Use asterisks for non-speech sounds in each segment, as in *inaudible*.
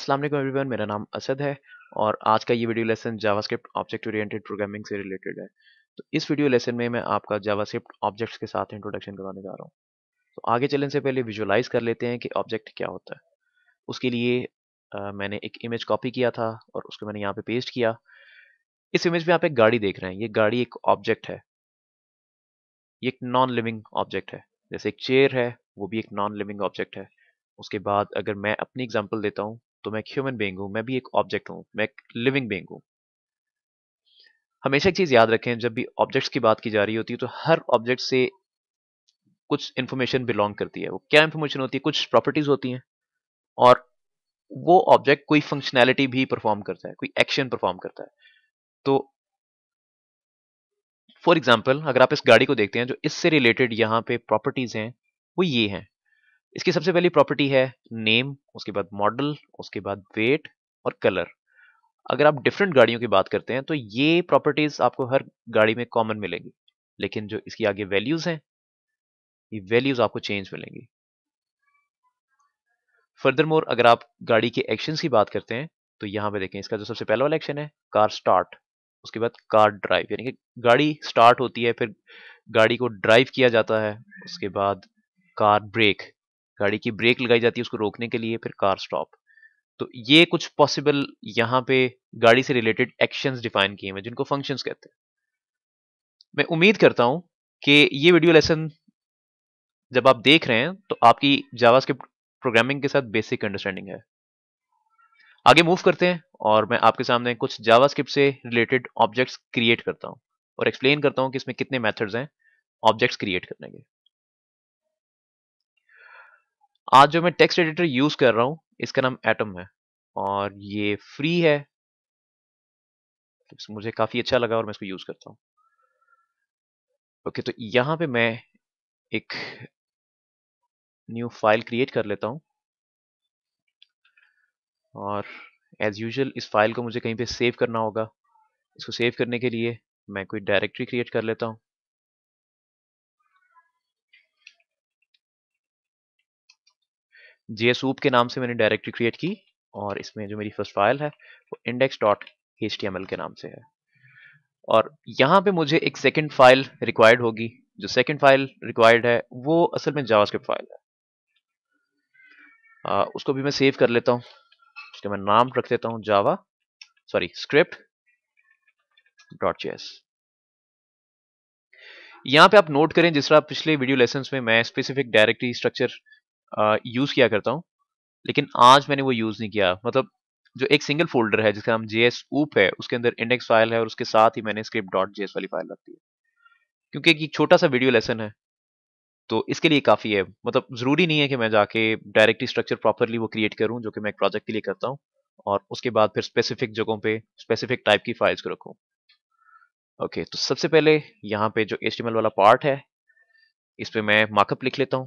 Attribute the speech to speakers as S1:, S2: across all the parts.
S1: Aslam everyone मेरा नाम असद है और आज का ये video lesson JavaScript object oriented programming से रिलेटेड है तो इस वीडियो लेसन में मैं आपका जावास्क्रिप्ट ऑब्जेक्ट्स के साथ इंट्रोडक्शन करवाने जा रहा हूँ तो आगे चलने से पहले विजुलाइज कर लेते हैं कि ऑब्जेक्ट क्या होता है उसके लिए आ, मैंने एक इमेज कॉपी किया था और उसको मैंने यहाँ पे पेस्ट किया इस इमेज में आप एक गाड़ी देख रहे हैं ये गाड़ी एक ऑब्जेक्ट है ये एक नॉन लिविंग ऑब्जेक्ट है जैसे एक चेयर है वो भी एक नॉन लिविंग ऑब्जेक्ट है उसके बाद अगर मैं अपनी एग्जाम्पल देता हूँ तो मैं एक ह्यूमन बींग हूं मैं भी एक ऑब्जेक्ट हूं मैं एक लिविंग बींग हूं हमेशा एक चीज़ याद रखें जब भी ऑब्जेक्ट्स की बात की जा रही होती है तो हर ऑब्जेक्ट से कुछ इंफॉर्मेशन बिलोंग करती है वो क्या इंफॉर्मेशन होती है कुछ प्रॉपर्टीज़ होती हैं और वो ऑब्जेक्ट कोई फंक्शनैलिटी भी परफॉर्म करता है कोई एक्शन परफॉर्म करता है तो फॉर एग्जाम्पल अगर आप इस गाड़ी को देखते हैं जो इससे रिलेटेड यहाँ पे प्रॉपर्टीज़ हैं वो ये हैं इसकी सबसे पहली प्रॉपर्टी है नेम उसके बाद मॉडल उसके बाद वेट और कलर अगर आप डिफरेंट गाड़ियों की बात करते हैं तो ये प्रॉपर्टीज आपको हर गाड़ी में कॉमन मिलेंगी लेकिन जो इसकी आगे वैल्यूज हैं ये वैल्यूज आपको चेंज मिलेंगी फर्दर मोर अगर आप गाड़ी के एक्शन की बात करते हैं तो यहां पे देखें इसका जो सबसे पहला वाला एक्शन है कार स्टार्ट उसके बाद कार ड्राइव यानी कि गाड़ी स्टार्ट होती है फिर गाड़ी को ड्राइव किया जाता है उसके बाद कार ब्रेक गाड़ी की ब्रेक लगाई जाती है उसको रोकने के लिए फिर कार स्टॉप तो ये कुछ पॉसिबल यहाँ पे गाड़ी से रिलेटेड एक्शन डिफाइन किए हैं जिनको फंक्शन कहते हैं मैं उम्मीद करता हूँ कि ये वीडियो लेसन जब आप देख रहे हैं तो आपकी के प्रोग्रामिंग के साथ बेसिक अंडरस्टैंडिंग है आगे मूव करते हैं और मैं आपके सामने कुछ जावास्क्रिप्ट से रिलेटेड ऑब्जेक्ट्स क्रिएट करता हूँ और एक्सप्लेन करता हूँ कि इसमें कितने मेथड्स हैं ऑब्जेक्ट्स क्रिएट करने के आज जो मैं टेक्स्ट एडिटर यूज कर रहा हूं इसका नाम एटम है और ये फ्री है तो मुझे काफी अच्छा लगा और मैं इसको यूज करता हूं ओके तो यहां पे मैं एक न्यू फाइल क्रिएट कर लेता हूं और एज यूजल इस फाइल को मुझे कहीं पे सेव करना होगा इसको सेव करने के लिए मैं कोई डायरेक्टरी क्रिएट कर लेता हूँ जे के नाम से मैंने डायरेक्टरी क्रिएट की और इसमें जो मेरी फर्स्ट फाइल है वो इंडेक्स डॉट एच के नाम से है और यहाँ पे मुझे एक सेकेंड फाइल रिक्वायर्ड होगी जो सेकेंड फाइल रिक्वायर्ड है वो असल में जावास्क्रिप्ट फाइल है आ, उसको भी मैं सेव कर लेता हूँ उसका मैं नाम रख देता हूँ Java sorry script dot JS यहाँ पे आप नोट करें जिस तरह पिछले वीडियो लेसन में मैं स्पेसिफिक डायरेक्टरी स्ट्रक्चर यूज़ किया करता हूँ लेकिन आज मैंने वो यूज़ नहीं किया मतलब जो एक सिंगल फोल्डर है जिसका नाम जे एस ऊप है उसके अंदर इंडेक्स फाइल है और उसके साथ ही मैंने स्क्रिप्ट डॉट जे वाली फाइल रखती है क्योंकि एक छोटा सा वीडियो लेसन है तो इसके लिए काफ़ी है मतलब ज़रूरी नहीं है कि मैं जाके डायरेक्टली स्ट्रक्चर प्रॉपरली वो क्रिएट करूँ जो कि मैं एक प्रोजेक्ट के लिए करता हूँ और उसके बाद फिर स्पेसिफिक जगहों पे स्पेसिफिक टाइप की फाइल्स को रखूँ ओके okay, तो सबसे पहले यहाँ पे जो एस वाला पार्ट है इस पर मैं मार्कअप लिख लेता हूँ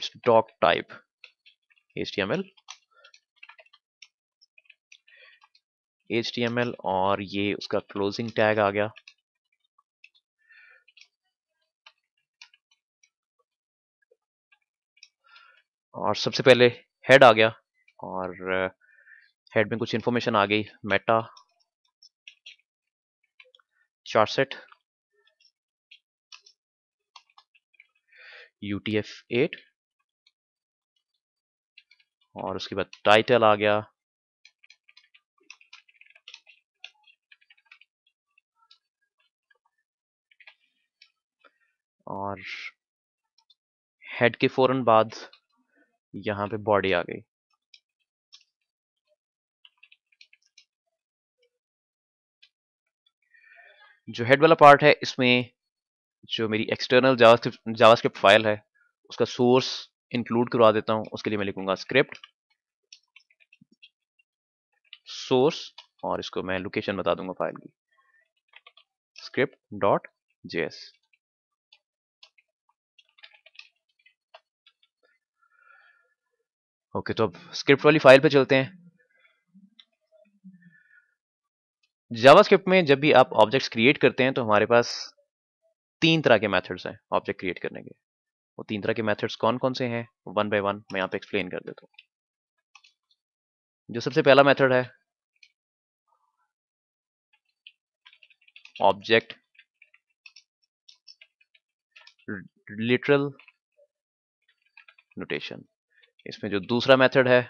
S1: its doc type html html और ये उसका क्लोजिंग टैग आ गया और सबसे पहले हेड आ गया और हेड uh, में कुछ इंफॉर्मेशन आ गई मेटा चार्ट सेट UTF-8 और उसके बाद टाइटल आ गया और हेड के फौरन बाद यहां पे बॉडी आ गई जो हेड वाला पार्ट है इसमें जो मेरी एक्सटर्नल जावास्क्रिप्ट फाइल है उसका सोर्स इंक्लूड करवा देता हूं उसके लिए मैं लिखूंगा स्क्रिप्ट सोर्स और इसको मैं लोकेशन बता दूंगा फाइल की स्क्रिप्ट डॉट जेएस ओके तो अब स्क्रिप्ट वाली फाइल पे चलते हैं जावास्क्रिप्ट में जब भी आप ऑब्जेक्ट्स क्रिएट करते हैं तो हमारे पास तीन तरह के मेथड्स हैं ऑब्जेक्ट क्रिएट करने के वो तीन तरह के मेथड्स कौन कौन से हैं वन बाय वन मैं यहाँ पे एक्सप्लेन कर देता हूँ जो सबसे पहला मेथड है ऑब्जेक्ट लिटरल नोटेशन इसमें जो दूसरा मेथड है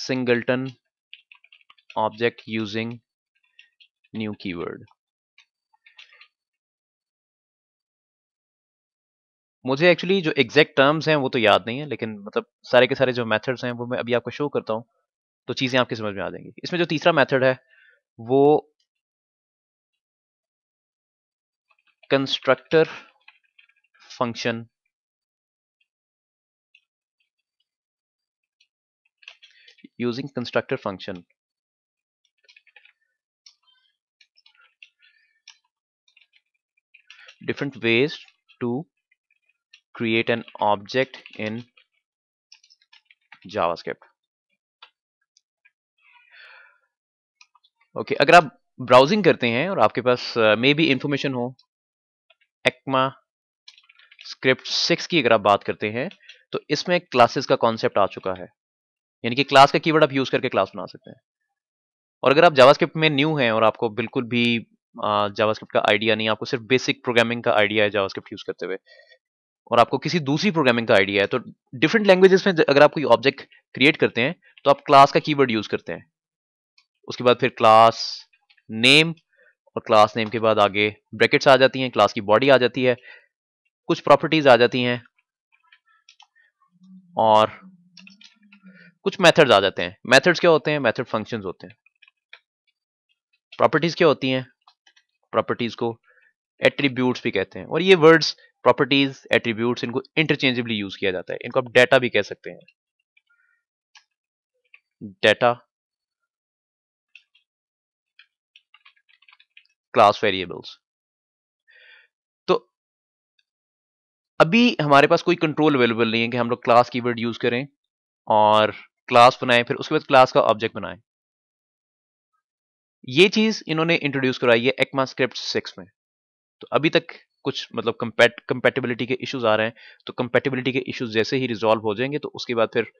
S1: singleton object using new keyword मुझे एक्चुअली जो एग्जैक्ट टर्म्स हैं वो तो याद नहीं है लेकिन मतलब सारे के सारे जो मेथड्स हैं वो मैं अभी आपको शो करता हूँ तो चीज़ें आपकी समझ में आ जाएंगी इसमें जो तीसरा मेथड है वो constructor function using constructor function different ways to create an object in JavaScript. Okay okay, अगर आप ब्राउजिंग करते हैं और आपके पास मे बी इंफॉर्मेशन हो एक्मा स्क्रिप्ट सिक्स की अगर आप बात करते हैं तो इसमें क्लासेस का कॉन्सेप्ट आ चुका है यानी कि क्लास का कीवर्ड आप यूज करके क्लास बना सकते हैं और अगर आप जावास्क्रिप्ट में न्यू हैं और आपको बिल्कुल भी जावास्क्रिप्ट का आइडिया नहीं आपको सिर्फ बेसिक प्रोग्रामिंग का आइडिया है जावास्क्रिप्ट यूज करते हुए और आपको किसी दूसरी प्रोग्रामिंग का आइडिया है तो डिफरेंट लैंग्वेजेस में अगर आप कोई ऑब्जेक्ट क्रिएट करते हैं तो आप क्लास का कीवर्ड यूज करते हैं उसके बाद फिर क्लास नेम और क्लास नेम के बाद आगे ब्रैकेट्स आ जाती हैं क्लास की बॉडी आ जाती है कुछ प्रॉपर्टीज आ जाती हैं और कुछ मेथड्स आ जाते हैं मेथड्स क्या होते हैं मेथड फंक्शंस होते हैं प्रॉपर्टीज क्या होती हैं प्रॉपर्टीज को एट्रीब्यूट्स भी कहते हैं और ये वर्ड्स प्रॉपर्टीज एट्रीब्यूट्स इनको इंटरचेंजेबली यूज किया जाता है इनको आप डेटा भी कह सकते हैं डेटा क्लास वेरिएबल्स तो अभी हमारे पास कोई कंट्रोल अवेलेबल नहीं है कि हम लोग क्लास कीवर्ड यूज करें और क्लास बनाएं फिर उसके बाद क्लास का ऑब्जेक्ट बनाएं ये चीज इन्होंने इंट्रोड्यूस कराई है एक्मा स्क्रिप्ट सिक्स में तो अभी तक कुछ मतलब कंपेटेबिलिटी के इश्यूज आ रहे हैं तो कंपेटेबिलिटी के इश्यूज जैसे ही रिजोल्व हो जाएंगे तो उसके बाद फिर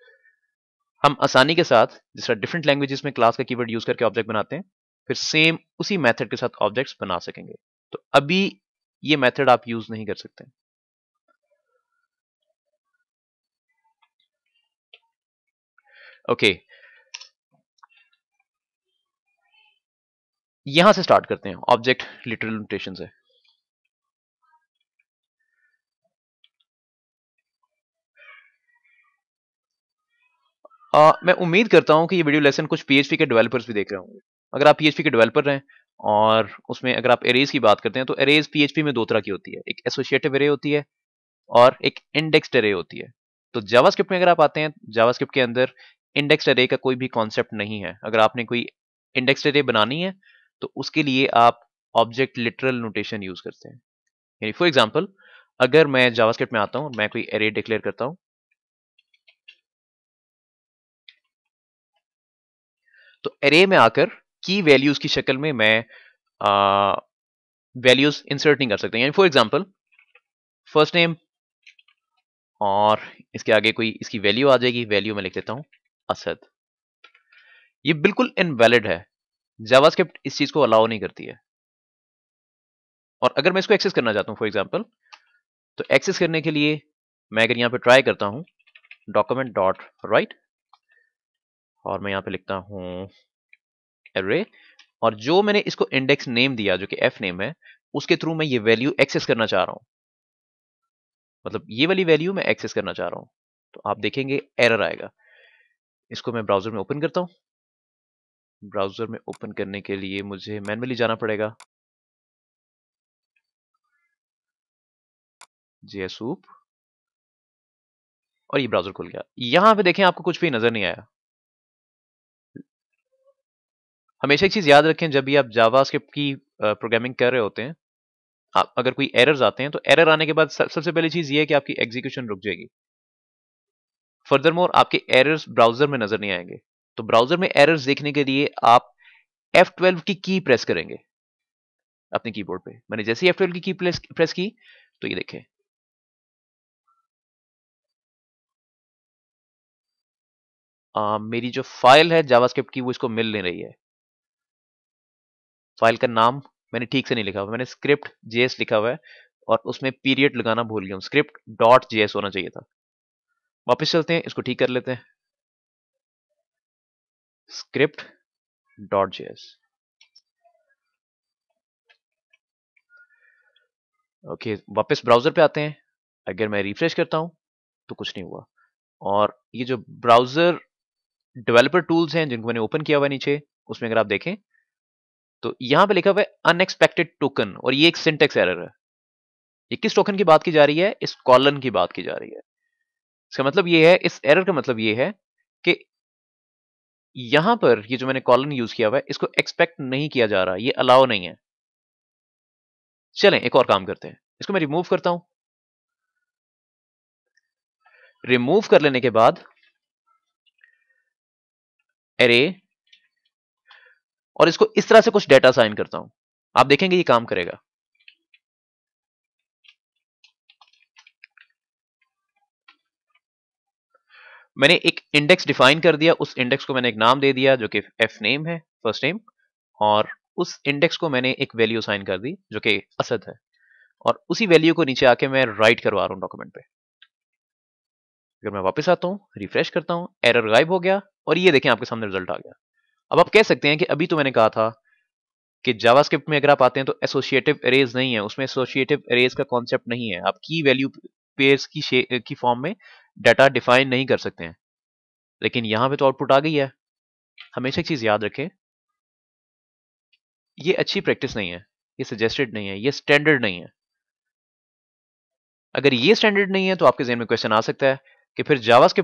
S1: हम आसानी के साथ जिस तरह डिफरेंट लैंग्वेजेस में क्लास का कीवर्ड यूज करके ऑब्जेक्ट बनाते हैं फिर सेम उसी मेथड के साथ ऑब्जेक्ट्स बना सकेंगे तो अभी ये मेथड आप यूज नहीं कर सकते ओके okay, यहां से स्टार्ट करते हैं ऑब्जेक्ट लिटरल नोटेशन से आ, मैं उम्मीद करता हूं कि ये वीडियो लेसन कुछ पीएचपी के डेवलपर्स भी देख रहे होंगे अगर आप पीएचपी के डेवलपर हैं और उसमें अगर आप एरेज की बात करते हैं तो एरेज पीएचपी में दो तरह की होती है एक एसोसिएटिव एरे होती है और एक इंडेक्स्ड एरे होती है तो जावास्क्रिप्ट में अगर आप आते हैं जावास्क्रिप्ट के अंदर इंडेक्स एरे का कोई भी कॉन्सेप्ट नहीं है अगर आपने कोई इंडेक्स एरे बनानी है तो उसके लिए आप ऑब्जेक्ट लिटरल नोटेशन यूज करते हैं यानी फॉर एग्जाम्पल अगर मैं जावास्क्रिप्ट में आता हूं मैं कोई एरे डिक्लेयर करता हूं तो एरे में आकर की वैल्यूज की शक्ल में मैं वैल्यूज इंसर्ट नहीं कर सकता यानी फॉर एग्जाम्पल फर्स्ट नेम और इसके आगे कोई इसकी वैल्यू आ जाएगी वैल्यू में लिख देता हूं असद ये बिल्कुल इनवैलिड है जावास्क्रिप्ट इस चीज को अलाउ नहीं करती है और अगर मैं इसको एक्सेस करना चाहता हूँ फॉर एग्जाम्पल तो एक्सेस करने के लिए मैं अगर यहाँ पे ट्राई करता हूँ डॉक्यूमेंट डॉट राइट और मैं यहाँ पे लिखता हूँ एरे और जो मैंने इसको इंडेक्स नेम दिया जो कि एफ नेम है उसके थ्रू मैं ये वैल्यू एक्सेस करना चाह रहा हूँ मतलब ये वाली वैल्यू मैं एक्सेस करना चाह रहा हूँ तो आप देखेंगे एरर आएगा इसको मैं ब्राउजर में ओपन करता हूँ ब्राउज़र में ओपन करने के लिए मुझे मैनुअली जाना पड़ेगा जेसूप और ये ब्राउज़र खुल गया यहां पे देखें आपको कुछ भी नज़र नहीं आया हमेशा एक चीज़ याद रखें जब भी आप जावा की प्रोग्रामिंग कर रहे होते हैं आप अगर कोई एरर्स आते हैं तो एरर आने के बाद सबसे पहली चीज़ ये है कि आपकी एग्जीक्यूशन रुक जाएगी फर्दर मोर आपके एरर्स ब्राउजर में नजर नहीं आएंगे तो ब्राउजर में एरर्स देखने के लिए आप F12 की की प्रेस करेंगे अपने कीबोर्ड पे मैंने जैसे ही F12 की की प्रेस की तो ये देखें आ, मेरी जो फाइल है जावास्क्रिप्ट की वो इसको मिल नहीं रही है फाइल का नाम मैंने ठीक से नहीं लिखा हुआ मैंने स्क्रिप्ट जेएस लिखा हुआ है और उसमें पीरियड लगाना भूल गया हूं स्क्रिप्ट डॉट जेएस होना चाहिए था वापस चलते हैं इसको ठीक कर लेते हैं script.js. ओके okay, वापस ब्राउजर पे आते हैं अगर मैं रिफ्रेश करता हूं तो कुछ नहीं हुआ और ये जो ब्राउजर डेवलपर टूल्स हैं जिनको मैंने ओपन किया हुआ नीचे उसमें अगर आप देखें तो यहां पे लिखा हुआ है अनएक्सपेक्टेड टोकन और ये एक सिंटेक्स एरर है ये किस टोकन की बात की जा रही है इस कॉलन की बात की जा रही है इसका मतलब ये है इस एरर का मतलब ये है कि यहां पर ये जो मैंने कॉलन यूज किया हुआ है इसको एक्सपेक्ट नहीं किया जा रहा ये अलाउ नहीं है चलें एक और काम करते हैं इसको मैं रिमूव करता हूं रिमूव कर लेने के बाद एरे और इसको इस तरह से कुछ डेटा साइन करता हूं आप देखेंगे ये काम करेगा मैंने एक इंडेक्स डिफाइन कर दिया उस इंडेक्स को मैंने एक नाम दे दिया जो कि एफ नेम है फर्स्ट नेम और उस इंडेक्स को मैंने एक वैल्यू साइन कर दी जो कि असद है और उसी वैल्यू को नीचे आके मैं राइट करवा रहा हूं डॉक्यूमेंट पे अगर मैं वापस आता हूं रिफ्रेश करता हूं एरर गायब हो गया और ये देखें आपके सामने रिजल्ट आ गया अब आप कह सकते हैं कि अभी तो मैंने कहा था कि जावास्क्रिप्ट में अगर आप आते हैं तो एसोसिएटिव अरेज नहीं है उसमें एसोसिएटिव अरेज का कॉन्सेप्ट नहीं है आप की वैल्यू पेयर्स की की फॉर्म में डाटा डिफाइन नहीं कर सकते हैं लेकिन यहां पे तो आउटपुट आ गई है हमेशा एक चीज़ याद रखें ये अच्छी प्रैक्टिस नहीं है ये सजेस्टेड नहीं है ये स्टैंडर्ड नहीं है अगर ये स्टैंडर्ड नहीं है तो आपके जहन में क्वेश्चन आ सकता है कि फिर जावास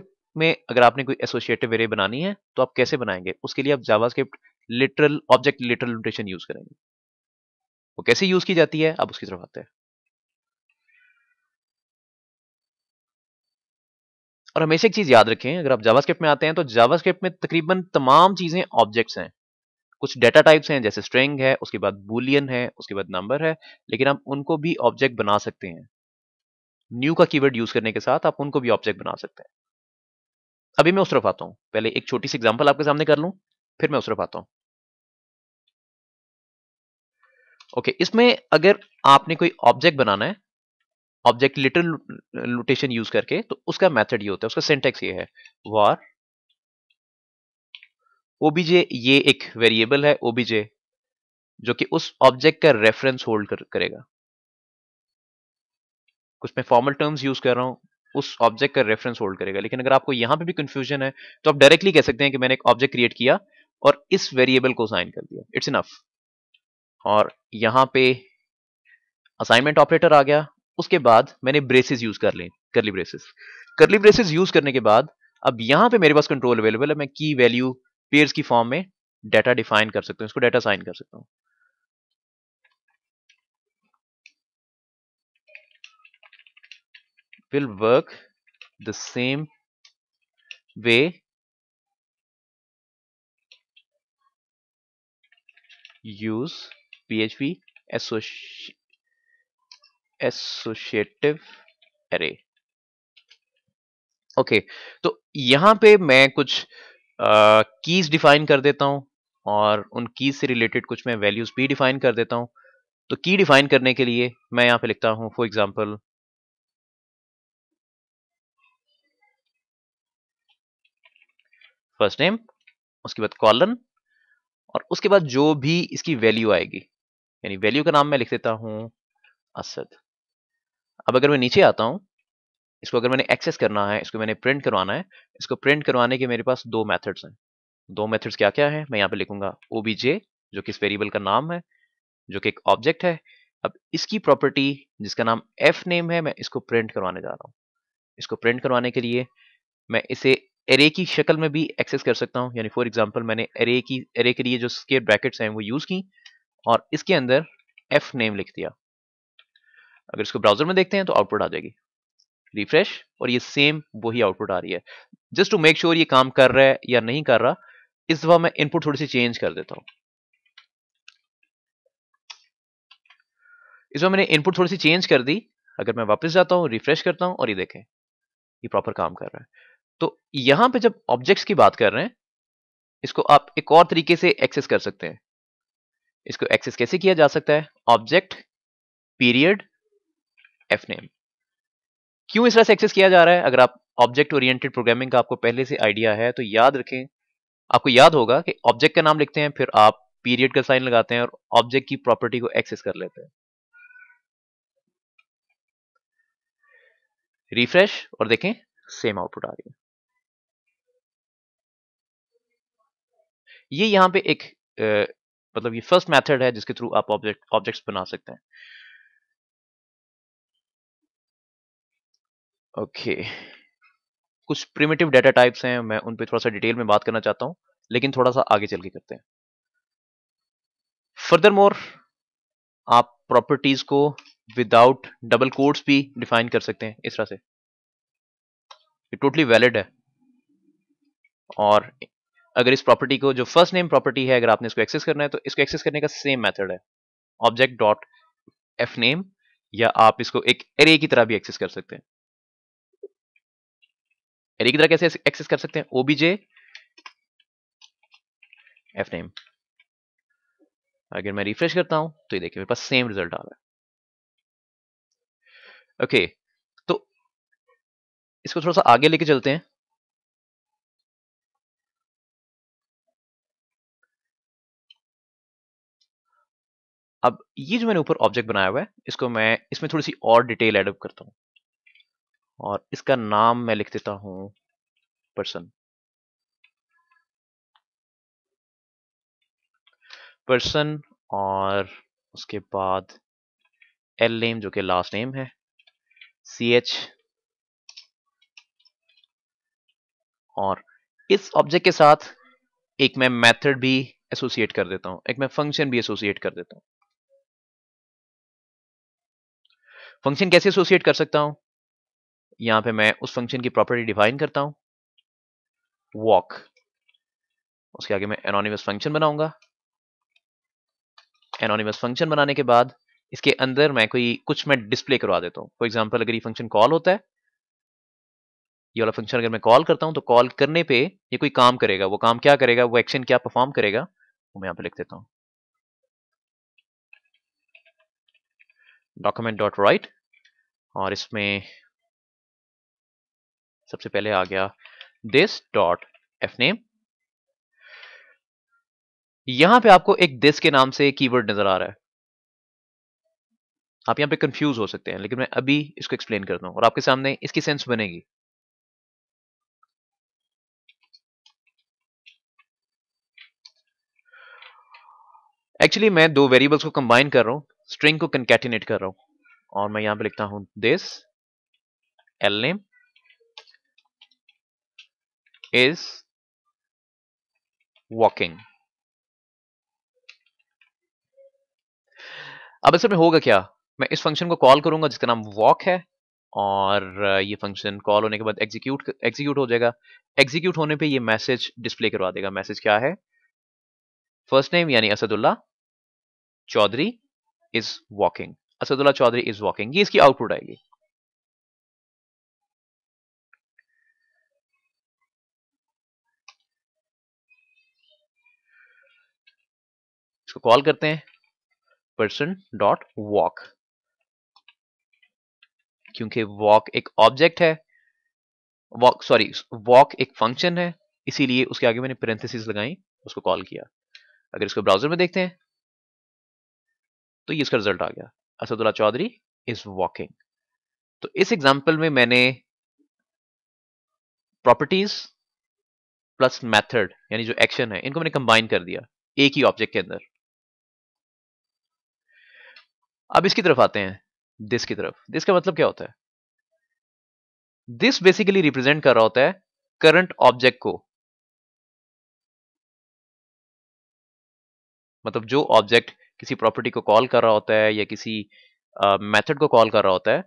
S1: में अगर आपने कोई एसोसिएटिव वेरिएबल बनानी है तो आप कैसे बनाएंगे उसके लिए आप JavaScript literal object literal notation use करेंगे वो कैसे यूज की जाती है आप उसकी तरफ आते हैं और हमेशा एक चीज याद रखें अगर आप जावास्क्रिप्ट में आते हैं तो जावास्क्रिप्ट में तकरीबन तमाम चीजें ऑब्जेक्ट्स हैं कुछ डेटा टाइप्स हैं जैसे स्ट्रिंग है उसके बाद बुलियन है उसके बाद नंबर है लेकिन आप उनको भी ऑब्जेक्ट बना सकते हैं न्यू का कीवर्ड यूज करने के साथ आप उनको भी ऑब्जेक्ट बना सकते हैं अभी मैं उस तरफ आता हूं पहले एक छोटी सी एग्जांपल आपके सामने कर लूं फिर मैं उस तरफ आता हूं ओके इसमें अगर आपने कोई ऑब्जेक्ट बनाना है ऑब्जेक्ट लिटर नोटेशन यूज करके तो उसका मेथड ये होता है उसका सिंटेक्स ये है वार ओबीजे ये एक वेरिएबल है ओबीजे जो कि उस ऑब्जेक्ट का रेफरेंस होल्ड कर, करेगा कुछ मैं फॉर्मल टर्म्स यूज कर रहा हूं उस ऑब्जेक्ट का रेफरेंस होल्ड करेगा लेकिन अगर आपको यहां पे भी कंफ्यूजन है तो आप डायरेक्टली कह सकते हैं कि मैंने एक ऑब्जेक्ट क्रिएट किया और इस वेरिएबल को साइन कर दिया इट्स इनफ और यहां पे असाइनमेंट ऑपरेटर आ गया उसके बाद मैंने ब्रेसेस यूज कर ली करली ब्रेसेस करली ब्रेसेस यूज करने के बाद अब यहां पे मेरे पास कंट्रोल अवेलेबल है मैं की वैल्यू पेयर्स की फॉर्म में डाटा डिफाइन कर सकता हूं इसको डाटा साइन कर सकता हूँ will work the same way use php associative array okay तो यहां पे मैं कुछ कीज डिफाइन कर देता हूं और उन कीज से रिलेटेड कुछ मैं वैल्यूज भी डिफाइन कर देता हूं तो की डिफाइन करने के लिए मैं यहां पे लिखता हूं फॉर एग्जांपल फर्स्ट नेम उसके बाद कॉलन और उसके बाद जो भी इसकी वैल्यू आएगी यानी वैल्यू का नाम मैं लिख देता हूं असद अब अगर मैं नीचे आता हूँ इसको अगर मैंने एक्सेस करना है इसको मैंने प्रिंट करवाना है इसको प्रिंट करवाने के मेरे पास दो मेथड्स हैं दो मेथड्स क्या क्या है मैं यहाँ पे लिखूंगा जे जो कि इस वेरिएबल का नाम है जो कि एक ऑब्जेक्ट है अब इसकी प्रॉपर्टी जिसका नाम एफ नेम है मैं इसको प्रिंट करवाने जा रहा हूँ इसको प्रिंट करवाने के लिए मैं इसे एरे की शक्ल में भी एक्सेस कर सकता हूँ यानी फॉर एग्जाम्पल मैंने एरे की एरे के लिए जो स्केट ब्रैकेट्स हैं वो यूज़ की और इसके अंदर एफ नेम लिख दिया अगर इसको ब्राउजर में देखते हैं तो आउटपुट आ जाएगी रिफ्रेश और ये सेम वही आउटपुट आ रही है जस्ट टू मेक श्योर ये काम कर रहा है या नहीं कर रहा इस दफा मैं इनपुट थोड़ी सी चेंज कर देता हूं इस बार मैंने इनपुट थोड़ी सी चेंज कर दी अगर मैं वापस जाता हूं रिफ्रेश करता हूं और ये देखें ये प्रॉपर काम कर रहा है तो यहां पे जब ऑब्जेक्ट्स की बात कर रहे हैं इसको आप एक और तरीके से एक्सेस कर सकते हैं इसको एक्सेस कैसे किया जा सकता है ऑब्जेक्ट पीरियड एफ नेम क्यों इस तरह से एक्सेस किया जा रहा है अगर आप ऑब्जेक्ट ओरिएंटेड प्रोग्रामिंग का आपको पहले से आइडिया है तो याद रखें आपको याद होगा कि ऑब्जेक्ट का नाम लिखते हैं फिर आप पीरियड का साइन लगाते हैं और ऑब्जेक्ट की प्रॉपर्टी को एक्सेस कर लेते हैं रिफ्रेश और देखें सेम आउटपुट आ रही है ये यहां पे एक आ, मतलब ये फर्स्ट मेथड है जिसके थ्रू आप ऑब्जेक्ट ऑब्जेक्ट्स बना सकते हैं ओके कुछ प्रिमेटिव डेटा टाइप्स हैं मैं उन पे थोड़ा सा डिटेल में बात करना चाहता हूँ लेकिन थोड़ा सा आगे चल के करते हैं फर्दर मोर आप प्रॉपर्टीज को विदाउट डबल कोड्स भी डिफाइन कर सकते हैं इस तरह से ये टोटली वैलिड है और अगर इस प्रॉपर्टी को जो फर्स्ट नेम प्रॉपर्टी है अगर आपने इसको एक्सेस करना है तो इसको एक्सेस करने का सेम मेथड है ऑब्जेक्ट डॉट एफ नेम या आप इसको एक एरे की तरह भी एक्सेस कर सकते हैं एरे की तरह कैसे एक्सेस कर सकते हैं ओबीजे एफ नेम अगर मैं रिफ्रेश करता हूं तो ये देखिए मेरे पास सेम रिजल्ट आ रहा है ओके तो इसको थोड़ा सा आगे लेके चलते हैं अब ये जो मैंने ऊपर ऑब्जेक्ट बनाया हुआ है इसको मैं इसमें थोड़ी सी और डिटेल एडअप करता हूं और इसका नाम मैं लिख देता हूं पर्सन पर्सन और उसके बाद एल नेम जो कि लास्ट नेम है सी एच और इस ऑब्जेक्ट के साथ एक मैं मेथड भी एसोसिएट कर देता हूं एक मैं फंक्शन भी एसोसिएट कर देता हूं फंक्शन कैसे एसोसिएट कर सकता हूं यहां पे मैं उस फंक्शन की प्रॉपर्टी डिफाइन करता हूं वॉक उसके आगे मैं एनोनिमस फंक्शन बनाऊंगा एनोनिमस फंक्शन बनाने के बाद इसके अंदर मैं कोई कुछ मैं डिस्प्ले करवा देता हूं फॉर एग्जाम्पल अगर ये फंक्शन कॉल होता है ये वाला फंक्शन अगर मैं कॉल करता हूं तो कॉल करने पे ये कोई काम करेगा वो काम क्या करेगा वो एक्शन क्या परफॉर्म करेगा वो मैं यहां पे लिख देता हूँ डॉक्यूमेंट डॉट राइट और इसमें सबसे पहले आ गया दिस डॉट एफ नेम यहां पे आपको एक दिस के नाम से कीवर्ड नजर आ रहा है आप यहां पे कंफ्यूज हो सकते हैं लेकिन मैं अभी इसको एक्सप्लेन करता हूं और आपके सामने इसकी सेंस बनेगी एक्चुअली मैं दो वेरिएबल्स को कंबाइन कर रहा हूं स्ट्रिंग को कंकेटिनेट कर रहा हूं और मैं यहां पे लिखता हूं this L name is walking अब इस में होगा क्या मैं इस फंक्शन को कॉल करूंगा जिसका नाम वॉक है और ये फंक्शन कॉल होने के बाद एग्जीक्यूट एग्जीक्यूट हो जाएगा एग्जीक्यूट होने पे ये मैसेज डिस्प्ले करवा देगा मैसेज क्या है फर्स्ट नेम यानी Asadullah Chaudhary is walking Asadullah Chaudhary is walking ये इसकी आउटपुट आएगी इसको कॉल करते हैं पर्सन डॉट वॉक क्योंकि वॉक एक ऑब्जेक्ट है वॉक सॉरी वॉक एक फंक्शन है इसीलिए उसके आगे मैंने पेरेंथेसिस लगाई उसको कॉल किया अगर इसको ब्राउजर में देखते हैं तो ये इसका रिजल्ट आ गया असदुल्ला चौधरी इज वॉकिंग तो इस एग्जाम्पल में मैंने प्रॉपर्टीज प्लस मेथड यानी जो एक्शन है इनको मैंने कंबाइन कर दिया एक ही ऑब्जेक्ट के अंदर अब इसकी तरफ आते हैं दिस की तरफ दिस का मतलब क्या होता है दिस बेसिकली रिप्रेजेंट कर रहा होता है करंट ऑब्जेक्ट को मतलब जो ऑब्जेक्ट किसी प्रॉपर्टी को कॉल कर रहा होता है या किसी मेथड uh, को कॉल कर रहा होता है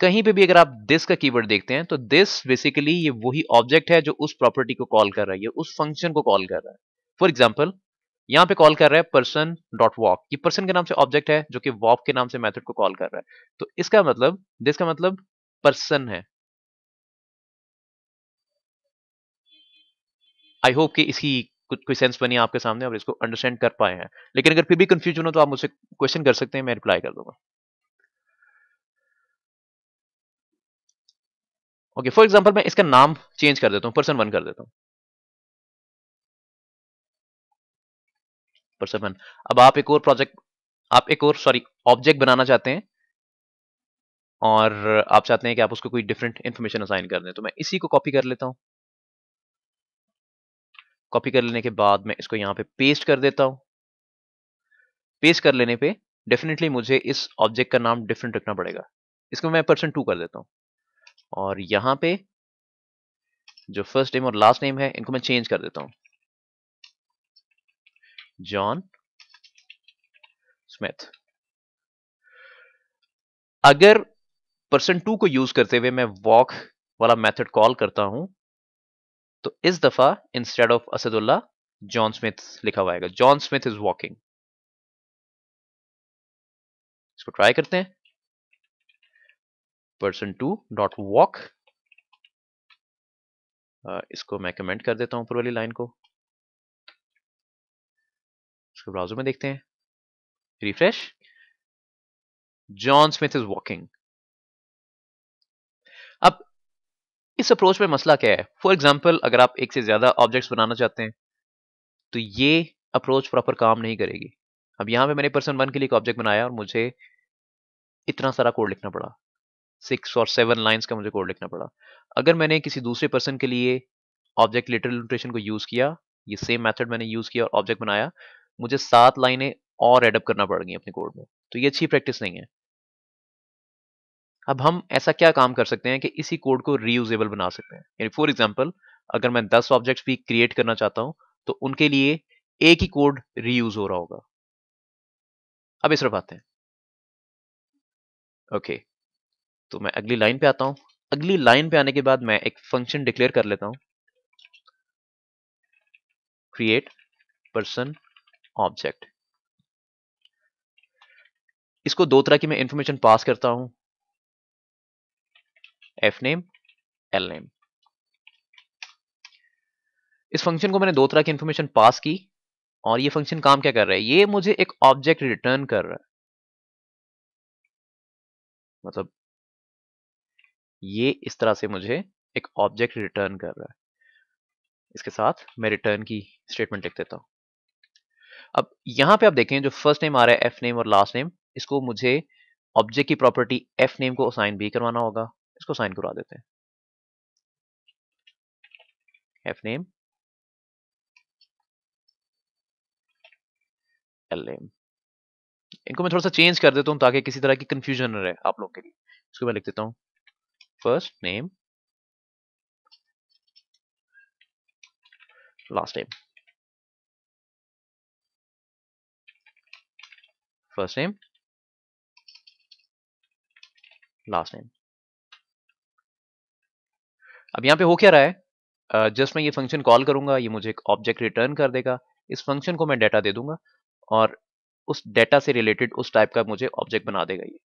S1: कहीं पे भी अगर आप दिस का कीवर्ड देखते हैं तो दिस बेसिकली ये वही ऑब्जेक्ट है जो उस प्रॉपर्टी को कॉल कर रहा है या उस फंक्शन को कॉल कर रहा है फॉर एग्जाम्पल यहां पे कॉल कर रहा है पर्सन डॉट वॉक ये पर्सन के नाम से ऑब्जेक्ट है जो कि वॉक के नाम से मेथड को कॉल कर रहा है तो इसका मतलब दिस का मतलब पर्सन है आई होप कि इसकी कुछ कोई सेंस बनी आपके सामने और इसको अंडरस्टैंड कर पाए हैं लेकिन अगर फिर भी कंफ्यूजन हो तो आप मुझसे क्वेश्चन कर सकते हैं मैं रिप्लाई कर दूंगा ओके फॉर एग्जाम्पल मैं इसका नाम चेंज कर देता हूं पर्सन वन कर देता हूं पर सेवन अब आप एक और प्रोजेक्ट आप एक और सॉरी ऑब्जेक्ट बनाना चाहते हैं और आप चाहते हैं कि आप उसको कोई डिफरेंट इंफॉर्मेशन असाइन कर दें तो मैं इसी को कॉपी कर लेता हूं कॉपी कर लेने के बाद मैं इसको यहां पे पेस्ट कर देता हूं पेस्ट कर लेने पे डेफिनेटली मुझे इस ऑब्जेक्ट का नाम डिफरेंट रखना पड़ेगा इसको मैं पर्सन टू कर देता हूं और यहां पे जो फर्स्ट नेम और लास्ट नेम है इनको मैं चेंज कर देता हूं जॉन स्मिथ अगर पर्सन टू को यूज करते हुए मैं वॉक वाला मेथड कॉल करता हूं तो इस दफा instead of Asadullah John Smith लिखा हुआ है जॉन स्मिथ इज वॉकिंग इसको ट्राई करते हैं पर्सन टू डॉट वॉक इसको मैं कमेंट कर देता हूं ऊपर वाली लाइन को इसको ब्राउजर में देखते हैं refresh John Smith is walking अब इस अप्रोच में मसला क्या है फॉर एग्जाम्पल अगर आप एक से ज्यादा ऑब्जेक्ट्स बनाना चाहते हैं तो ये अप्रोच प्रॉपर काम नहीं करेगी अब यहां पे मैंने पर्सन वन के लिए एक ऑब्जेक्ट बनाया और मुझे इतना सारा कोड लिखना पड़ा सिक्स और सेवन लाइंस का मुझे कोड लिखना पड़ा अगर मैंने किसी दूसरे पर्सन के लिए ऑब्जेक्ट लिटरल इलस्ट्रेशन को यूज किया ये सेम मेथड मैंने यूज किया और ऑब्जेक्ट बनाया मुझे सात लाइनें और एडअप करना गई अपने कोड में तो ये अच्छी प्रैक्टिस नहीं है अब हम ऐसा क्या काम कर सकते हैं कि इसी कोड को रीयूजेबल बना सकते हैं यानी फॉर एग्जाम्पल अगर मैं दस ऑब्जेक्ट भी क्रिएट करना चाहता हूं तो उनके लिए एक ही कोड रीयूज हो रहा होगा अब इस तरफ आते हैं ओके तो मैं अगली लाइन पे आता हूं अगली लाइन पे आने के बाद मैं एक फंक्शन डिक्लेयर कर लेता हूं क्रिएट पर्सन ऑब्जेक्ट इसको दो तरह की मैं इंफॉर्मेशन पास करता हूं एफ नेम एल नेम इस फंक्शन को मैंने दो तरह की इंफॉर्मेशन पास की और ये फंक्शन काम क्या कर रहा है ये मुझे एक ऑब्जेक्ट रिटर्न कर रहा है मतलब ये इस तरह से मुझे एक ऑब्जेक्ट रिटर्न कर रहा है इसके साथ मैं रिटर्न की स्टेटमेंट लिख देता हूं अब यहां पे आप देखें जो फर्स्ट नेम आ रहा है एफ नेम और लास्ट नेम इसको मुझे ऑब्जेक्ट की प्रॉपर्टी एफ नेम को साइन भी करवाना होगा इसको साइन करवा देते हैं एफ नेम एल नेम इनको मैं थोड़ा सा चेंज कर देता हूँ ताकि किसी तरह की कंफ्यूजन न रहे आप लोग के लिए इसको मैं लिख देता हूं first name last name first name लास्ट name. अब यहां पे हो क्या रहा है जस्ट मैं ये फंक्शन कॉल करूंगा ये मुझे एक ऑब्जेक्ट रिटर्न कर देगा इस फंक्शन को मैं डेटा दे दूंगा और उस डेटा से रिलेटेड उस टाइप का मुझे ऑब्जेक्ट बना देगा ये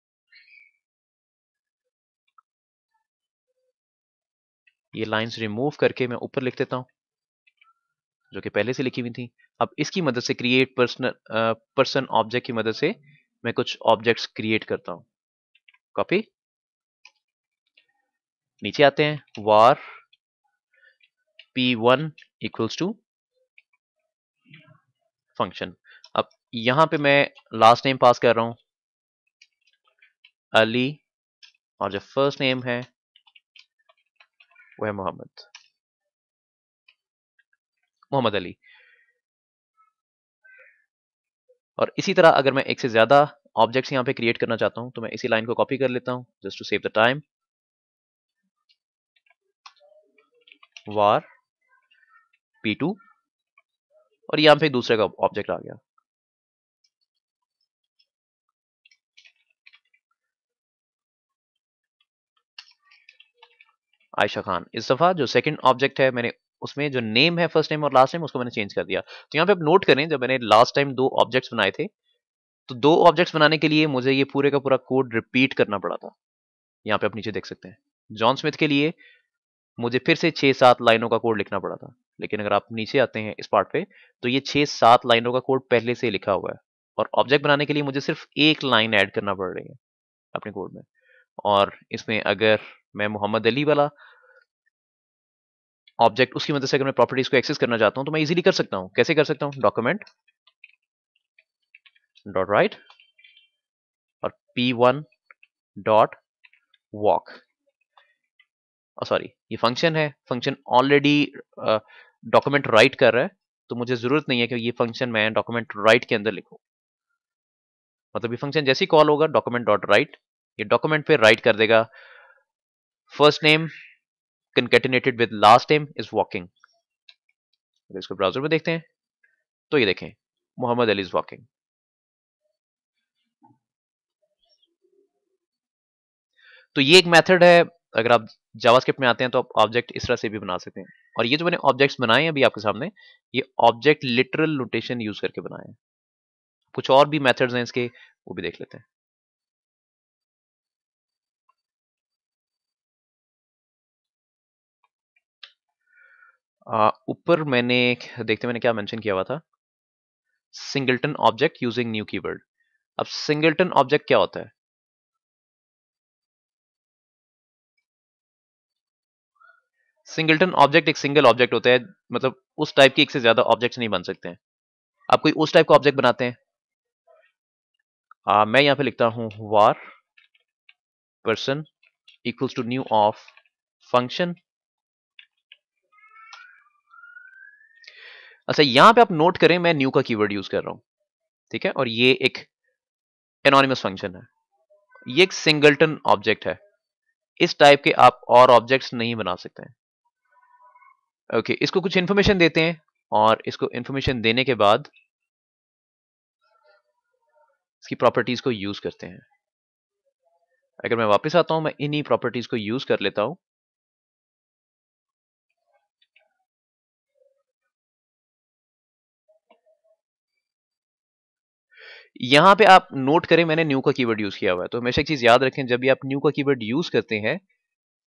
S1: ये लाइंस रिमूव करके मैं ऊपर लिख देता हूं जो कि पहले से लिखी हुई थी अब इसकी मदद से क्रिएट पर्सनल पर्सन ऑब्जेक्ट की मदद से मैं कुछ ऑब्जेक्ट्स क्रिएट करता हूं कॉपी नीचे आते हैं var P one equals to function अब यहां पे मैं लास्ट नेम पास कर रहा हूं अली और जो फर्स्ट नेम है वह मोहम्मद मोहम्मद अली और इसी तरह अगर मैं एक से ज़्यादा ऑब्जेक्ट्स यहां पे क्रिएट करना चाहता हूं तो मैं इसी लाइन को कॉपी कर लेता हूं just to save the time var P two और यहां पे दूसरे का ऑब्जेक्ट आ गया आयशा खान इस दफा जो सेकंड ऑब्जेक्ट है मैंने उसमें जो नेम है फर्स्ट नेम और लास्ट नेम उसको मैंने चेंज कर दिया तो यहाँ पे आप नोट करें जब मैंने लास्ट टाइम दो ऑब्जेक्ट्स बनाए थे तो दो ऑब्जेक्ट्स बनाने के लिए मुझे ये पूरे का पूरा कोड रिपीट करना पड़ा था यहाँ पे आप नीचे देख सकते हैं जॉन स्मिथ के लिए मुझे फिर से छः सात लाइनों का कोड लिखना पड़ा था लेकिन अगर आप नीचे आते हैं इस पार्ट पे तो ये छः सात लाइनों का कोड पहले से लिखा हुआ है और ऑब्जेक्ट बनाने के लिए मुझे सिर्फ एक लाइन ऐड करना पड़ रही है अपने कोड में और इसमें अगर मैं मोहम्मद अली वाला ऑब्जेक्ट उसकी मदद से अगर मैं प्रॉपर्टीज को एक्सेस करना चाहता हूं तो मैं इजीली कर सकता हूं कैसे कर सकता हूं डॉक्यूमेंट डॉट राइट और P one dot walk sorry ये फंक्शन है फंक्शन ऑलरेडी डॉक्यूमेंट राइट कर रहा है तो मुझे जरूरत नहीं है कि ये फंक्शन मैं डॉक्यूमेंट राइट के अंदर लिखू मतलब ये फंक्शन जैसे कॉल होगा डॉक्यूमेंट डॉट राइट ये डॉक्यूमेंट पे राइट कर देगा first name concatenated with last name is walking इसको ब्राउजर में देखते हैं तो ये देखें मोहम्मद अली इज वॉकिंग तो ये एक मेथड है अगर आप जावास्क्रिप्ट में आते हैं तो आप ऑब्जेक्ट इस तरह से भी बना सकते हैं और ये जो मैंने ऑब्जेक्ट्स बनाए हैं अभी आपके सामने ये ऑब्जेक्ट लिटरल नोटेशन यूज करके बनाए हैं कुछ और भी मेथड्स हैं इसके वो भी देख लेते हैं ऊपर मैंने देखते मैंने क्या मेंशन किया हुआ था singleton object using new keyword अब सिंगल्टन ऑब्जेक्ट क्या होता है सिंगल्टन ऑब्जेक्ट एक सिंगल ऑब्जेक्ट होता है मतलब उस टाइप के एक से ज्यादा ऑब्जेक्ट नहीं बन सकते हैं आप कोई उस टाइप का ऑब्जेक्ट बनाते हैं आ, मैं यहां पे लिखता हूं var person equals to new of function अच्छा यहां पे आप नोट करें मैं न्यू का कीवर्ड यूज कर रहा हूं ठीक है और ये एक एनोनिमस फंक्शन है ये एक सिंगलटन ऑब्जेक्ट है इस टाइप के आप और ऑब्जेक्ट्स नहीं बना सकते हैं ओके okay, इसको कुछ इंफॉर्मेशन देते हैं और इसको इंफॉर्मेशन देने के बाद इसकी प्रॉपर्टीज को यूज करते हैं अगर मैं वापस आता हूं मैं इन्हीं प्रॉपर्टीज को यूज कर लेता हूं यहां पे आप नोट करें मैंने न्यू का कीवर्ड यूज किया हुआ है तो हमेशा एक चीज याद रखें जब भी आप न्यू का कीवर्ड यूज करते हैं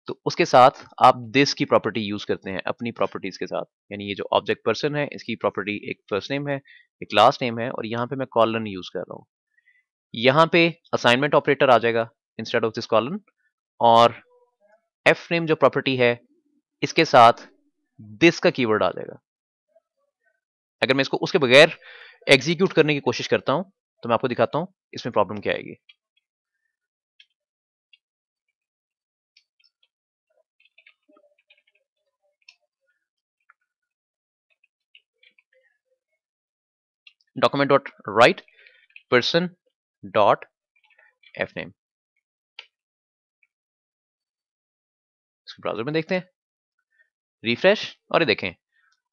S1: तो उसके साथ आप दिस की प्रॉपर्टी यूज करते हैं अपनी प्रॉपर्टीज के साथ यानी ये जो ऑब्जेक्ट पर्सन है इसकी प्रॉपर्टी एक फर्स्ट नेम है एक लास्ट नेम है और यहां पे मैं कॉलन यूज कर रहा हूं यहां पे असाइनमेंट ऑपरेटर आ जाएगा इंस्टेड ऑफ दिस कॉलन और एफ नेम जो प्रॉपर्टी है इसके साथ दिस का कीवर्ड आ जाएगा अगर मैं इसको उसके बगैर एग्जीक्यूट करने की कोशिश करता हूं तो मैं आपको दिखाता हूं इसमें प्रॉब्लम क्या आएगी document dot write person dot F name browser में देखते हैं रिफ्रेश और ये देखें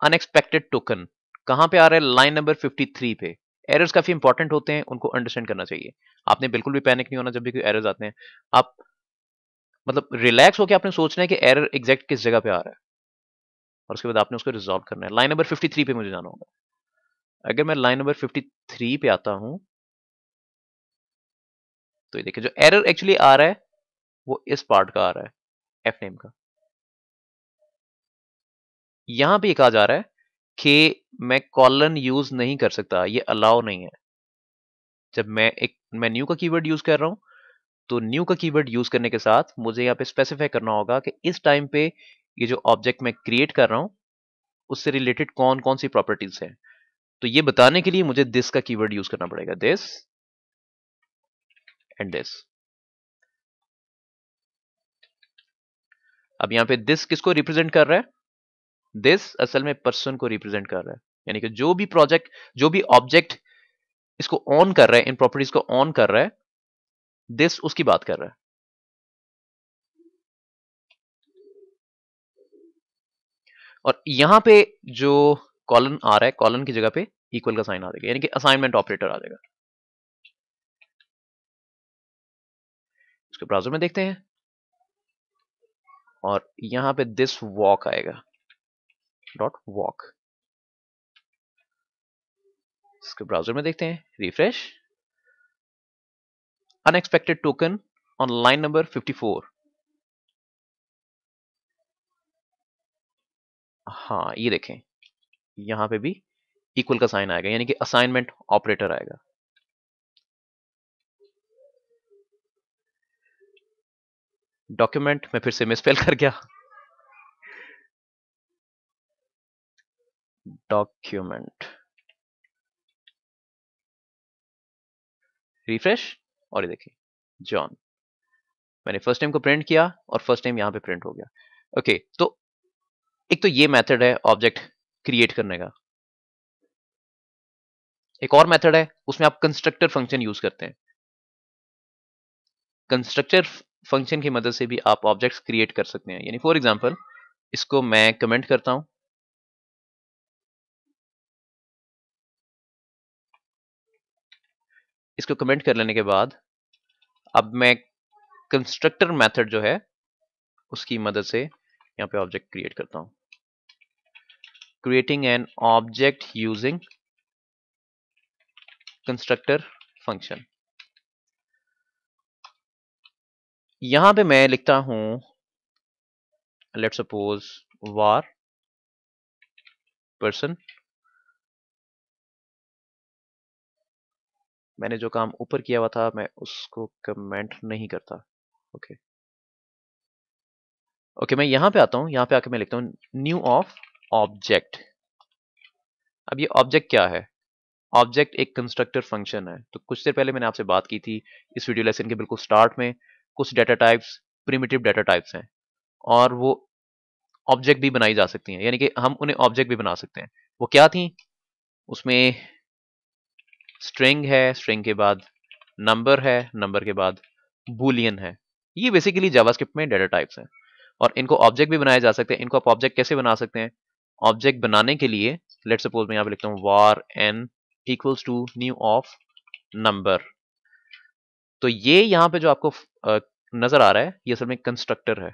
S1: अनएक्सपेक्टेड टोकन कहां पे आ रहा है लाइन नंबर 53 पे एरर्स काफ़ी इंपॉर्टेंट होते हैं उनको अंडरस्टैंड करना चाहिए आपने बिल्कुल भी पैनिक नहीं होना जब भी कोई एरर्स आते हैं आप मतलब रिलैक्स होकर आपने सोचना है कि एरर एग्जैक्ट किस जगह पे आ रहा है और उसके बाद आपने उसको रिजॉल्व करना है लाइन नंबर 53 पे मुझे जाना होगा अगर मैं लाइन नंबर 53 पे आता हूं तो ये देखिए जो एरर एक्चुअली आ रहा है वो इस पार्ट का आ रहा है एफ नेम का यहां पे आ जा रहा है के मैं कॉलन यूज नहीं कर सकता ये अलाउ नहीं है जब मैं एक मैं न्यू का कीवर्ड यूज कर रहा हूं तो न्यू का कीवर्ड यूज करने के साथ मुझे यहाँ पे स्पेसिफाई करना होगा कि इस टाइम पे ये जो ऑब्जेक्ट मैं क्रिएट कर रहा हूं उससे रिलेटेड कौन कौन सी प्रॉपर्टीज हैं तो ये बताने के लिए मुझे दिस का कीवर्ड यूज करना पड़ेगा दिस एंड दिस अब यहां पे दिस किसको रिप्रेजेंट कर रहा है दिस असल में पर्सन को रिप्रेजेंट कर रहा है यानी कि जो भी प्रोजेक्ट जो भी ऑब्जेक्ट इसको ऑन कर रहा है इन प्रॉपर्टीज को ऑन कर रहा है दिस उसकी बात कर रहा है और यहां पे जो कॉलन आ रहा है कॉलन की जगह पे इक्वल का साइन आ जाएगा यानी कि असाइनमेंट ऑपरेटर आ जाएगा इसके ब्राउजर में देखते हैं और यहां पे दिस वॉक आएगा डॉट वॉक इसके ब्राउजर में देखते हैं refresh unexpected token on line number 54 हाँ ये देखें यहां पे भी इक्वल का साइन आएगा यानी कि असाइनमेंट ऑपरेटर आएगा डॉक्यूमेंट में फिर से मिसफेल *laughs* कर गया document रिफ्रेश और ये देखिए जॉन मैंने फर्स्ट टाइम को प्रिंट किया और फर्स्ट टाइम यहां पे प्रिंट हो गया ओके okay, तो एक तो ये मेथड है ऑब्जेक्ट क्रिएट करने का एक और मेथड है उसमें आप कंस्ट्रक्टर फंक्शन यूज करते हैं कंस्ट्रक्टर फंक्शन की मदद से भी आप ऑब्जेक्ट्स क्रिएट कर सकते हैं यानी फॉर एग्जांपल इसको मैं कमेंट करता हूं इसको कमेंट कर लेने के बाद अब मैं कंस्ट्रक्टर मेथड जो है उसकी मदद से यहां पे ऑब्जेक्ट क्रिएट करता हूं creating an object using constructor function यहां पे मैं लिखता हूं लेट सपोज वार पर्सन मैंने जो काम ऊपर किया हुआ था मैं उसको कमेंट नहीं करता ओके okay. ओके okay, मैं यहां पे आता हूं यहां पे आके मैं लिखता हूं न्यू ऑफ ऑब्जेक्ट अब ये ऑब्जेक्ट क्या है ऑब्जेक्ट एक कंस्ट्रक्टर फंक्शन है तो कुछ देर पहले मैंने आपसे बात की थी इस वीडियो लेसन के बिल्कुल स्टार्ट में कुछ data types primitive data types हैं और वो ऑब्जेक्ट भी बनाई जा सकती हैं यानी कि हम उन्हें ऑब्जेक्ट भी बना सकते हैं वो क्या थी उसमें स्ट्रिंग है स्ट्रिंग के बाद नंबर है नंबर के बाद बुलियन है ये बेसिकली जावास्क्रिप्ट में डेटा टाइप्स हैं और इनको ऑब्जेक्ट भी बनाए जा सकते हैं इनको आप ऑब्जेक्ट कैसे बना सकते हैं ऑब्जेक्ट बनाने के लिए लेट सपोज मैं यहाँ पे लिखता हूँ var N equals to new of number तो ये यहाँ पे जो आपको नजर आ रहा है ये असल में कंस्ट्रक्टर है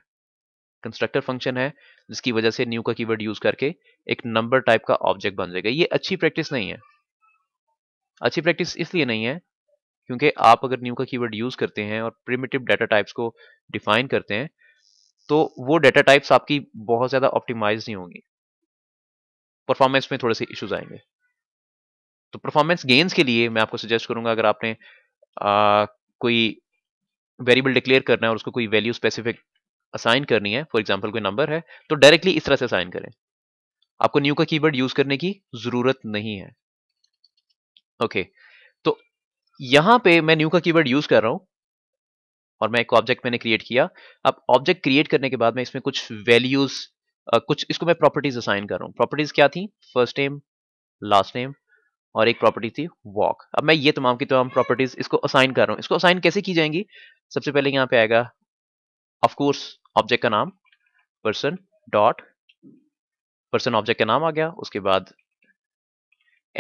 S1: कंस्ट्रक्टर फंक्शन है जिसकी वजह से न्यू का कीवर्ड यूज करके एक नंबर टाइप का ऑब्जेक्ट बन जाएगा ये अच्छी प्रैक्टिस नहीं है अच्छी प्रैक्टिस इसलिए नहीं है क्योंकि आप अगर न्यू का कीवर्ड यूज़ करते हैं और प्रिमेटिव डाटा टाइप्स को डिफाइन करते हैं तो वो डाटा टाइप्स आपकी बहुत ज़्यादा ऑप्टिमाइज नहीं होंगी परफॉर्मेंस में थोड़े से इश्यूज आएंगे तो परफॉर्मेंस गेंस के लिए मैं आपको सजेस्ट करूंगा अगर आपने आ, कोई वेरिएबल डिक्लेयर करना है और उसको कोई वैल्यू स्पेसिफिक असाइन करनी है फॉर एग्जाम्पल कोई नंबर है तो डायरेक्टली इस तरह से असाइन करें आपको न्यू का कीवर्ड यूज़ करने की ज़रूरत नहीं है ओके तो यहां पे मैं न्यू का कीवर्ड यूज कर रहा हूं और मैं एक ऑब्जेक्ट मैंने क्रिएट किया अब ऑब्जेक्ट क्रिएट करने के बाद मैं इसमें कुछ वैल्यूज कुछ इसको मैं प्रॉपर्टीज असाइन कर रहा हूं प्रॉपर्टीज क्या थी फर्स्ट नेम लास्ट नेम और एक प्रॉपर्टी थी वॉक अब मैं ये तमाम की तमाम प्रॉपर्टीज इसको असाइन कर रहा हूं इसको असाइन कैसे की जाएंगी सबसे पहले यहां पे आएगा ऑफकोर्स ऑब्जेक्ट का नाम पर्सन डॉट पर्सन ऑब्जेक्ट का नाम आ गया उसके बाद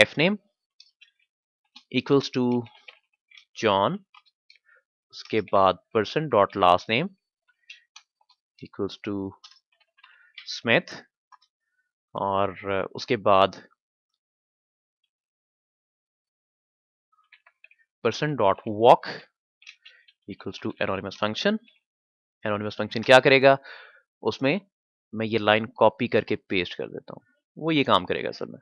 S1: F name equals to John उसके बाद person dot last name equals to Smith और uh, उसके बाद person dot walk equals to anonymous function anonymous function क्या करेगा उसमें मैं ये लाइन कॉपी करके पेस्ट कर देता हूँ वो ये काम करेगा सर मैं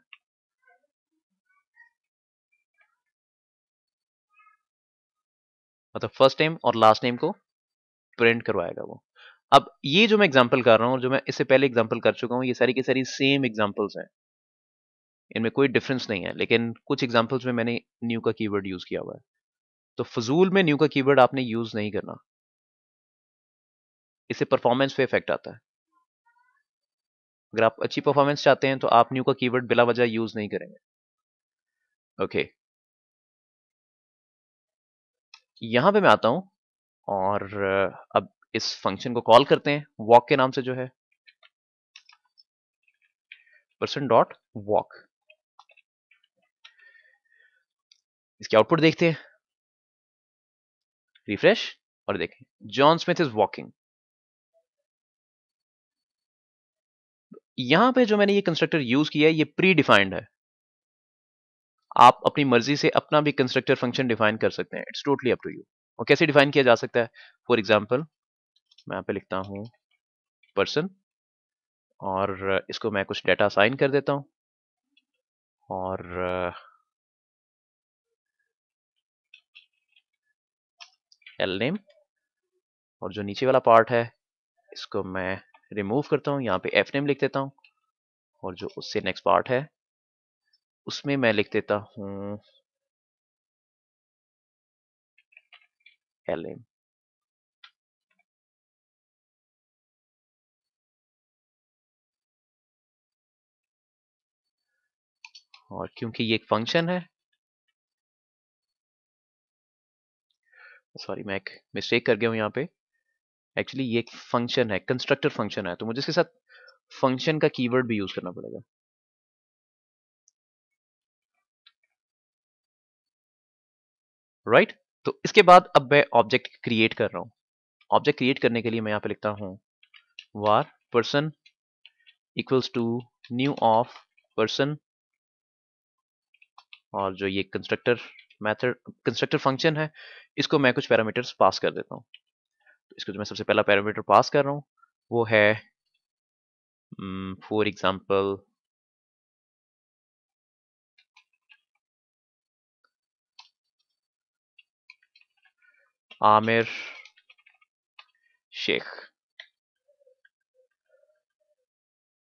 S1: मतलब फर्स्ट नेम और लास्ट नेम को प्रिंट करवाएगा वो अब ये जो मैं एग्जाम्पल कर रहा हूँ जो मैं इससे पहले एग्जाम्पल कर चुका हूँ ये सारी की सारी सेम एग्जाम्पल्स हैं इनमें कोई डिफरेंस नहीं है लेकिन कुछ एग्जाम्पल्स में मैंने न्यू का कीवर्ड यूज़ किया हुआ है तो फजूल में न्यू का कीवर्ड आपने यूज़ नहीं करना इससे परफॉर्मेंस पे इफेक्ट आता है अगर आप अच्छी परफॉर्मेंस चाहते हैं तो आप न्यू का कीवर्ड बिला वजह यूज़ नहीं करेंगे ओके okay. यहां पे मैं आता हूं और अब इस फंक्शन को कॉल करते हैं वॉक के नाम से जो है पर्सन डॉट वॉक इसके आउटपुट देखते हैं रिफ्रेश और देखें जॉन स्मिथ इज वॉकिंग यहां पे जो मैंने ये कंस्ट्रक्टर यूज किया है ये प्री डिफाइंड है आप अपनी मर्जी से अपना भी कंस्ट्रक्टर फंक्शन डिफाइन कर सकते हैं it's totally up to you और कैसे डिफाइन किया जा सकता है फॉर एग्जाम्पल मैं यहाँ पे लिखता हूँ पर्सन और इसको मैं कुछ डाटा साइन कर देता हूँ और एल नेम और जो नीचे वाला पार्ट है इसको मैं रिमूव करता हूँ यहाँ पे एफ नेम लिख देता हूँ और जो उससे नेक्स्ट पार्ट है उसमें मैं लिख देता हूं एल एम और क्योंकि ये एक फंक्शन है सॉरी मैं एक मिस्टेक कर गया हूं यहां पे एक्चुअली ये एक फंक्शन है कंस्ट्रक्टर फंक्शन है तो मुझे इसके साथ फंक्शन का कीवर्ड भी यूज करना पड़ेगा राइट right? तो इसके बाद अब मैं ऑब्जेक्ट क्रिएट कर रहा हूं ऑब्जेक्ट क्रिएट करने के लिए मैं यहां पे लिखता हूं var person equals to new of person और जो ये कंस्ट्रक्टर मैथड कंस्ट्रक्टर फंक्शन है इसको मैं कुछ पैरामीटर्स पास कर देता हूं तो इसको जो मैं सबसे पहला पैरामीटर पास कर रहा हूं वो है for hmm, example Aamir Shaikh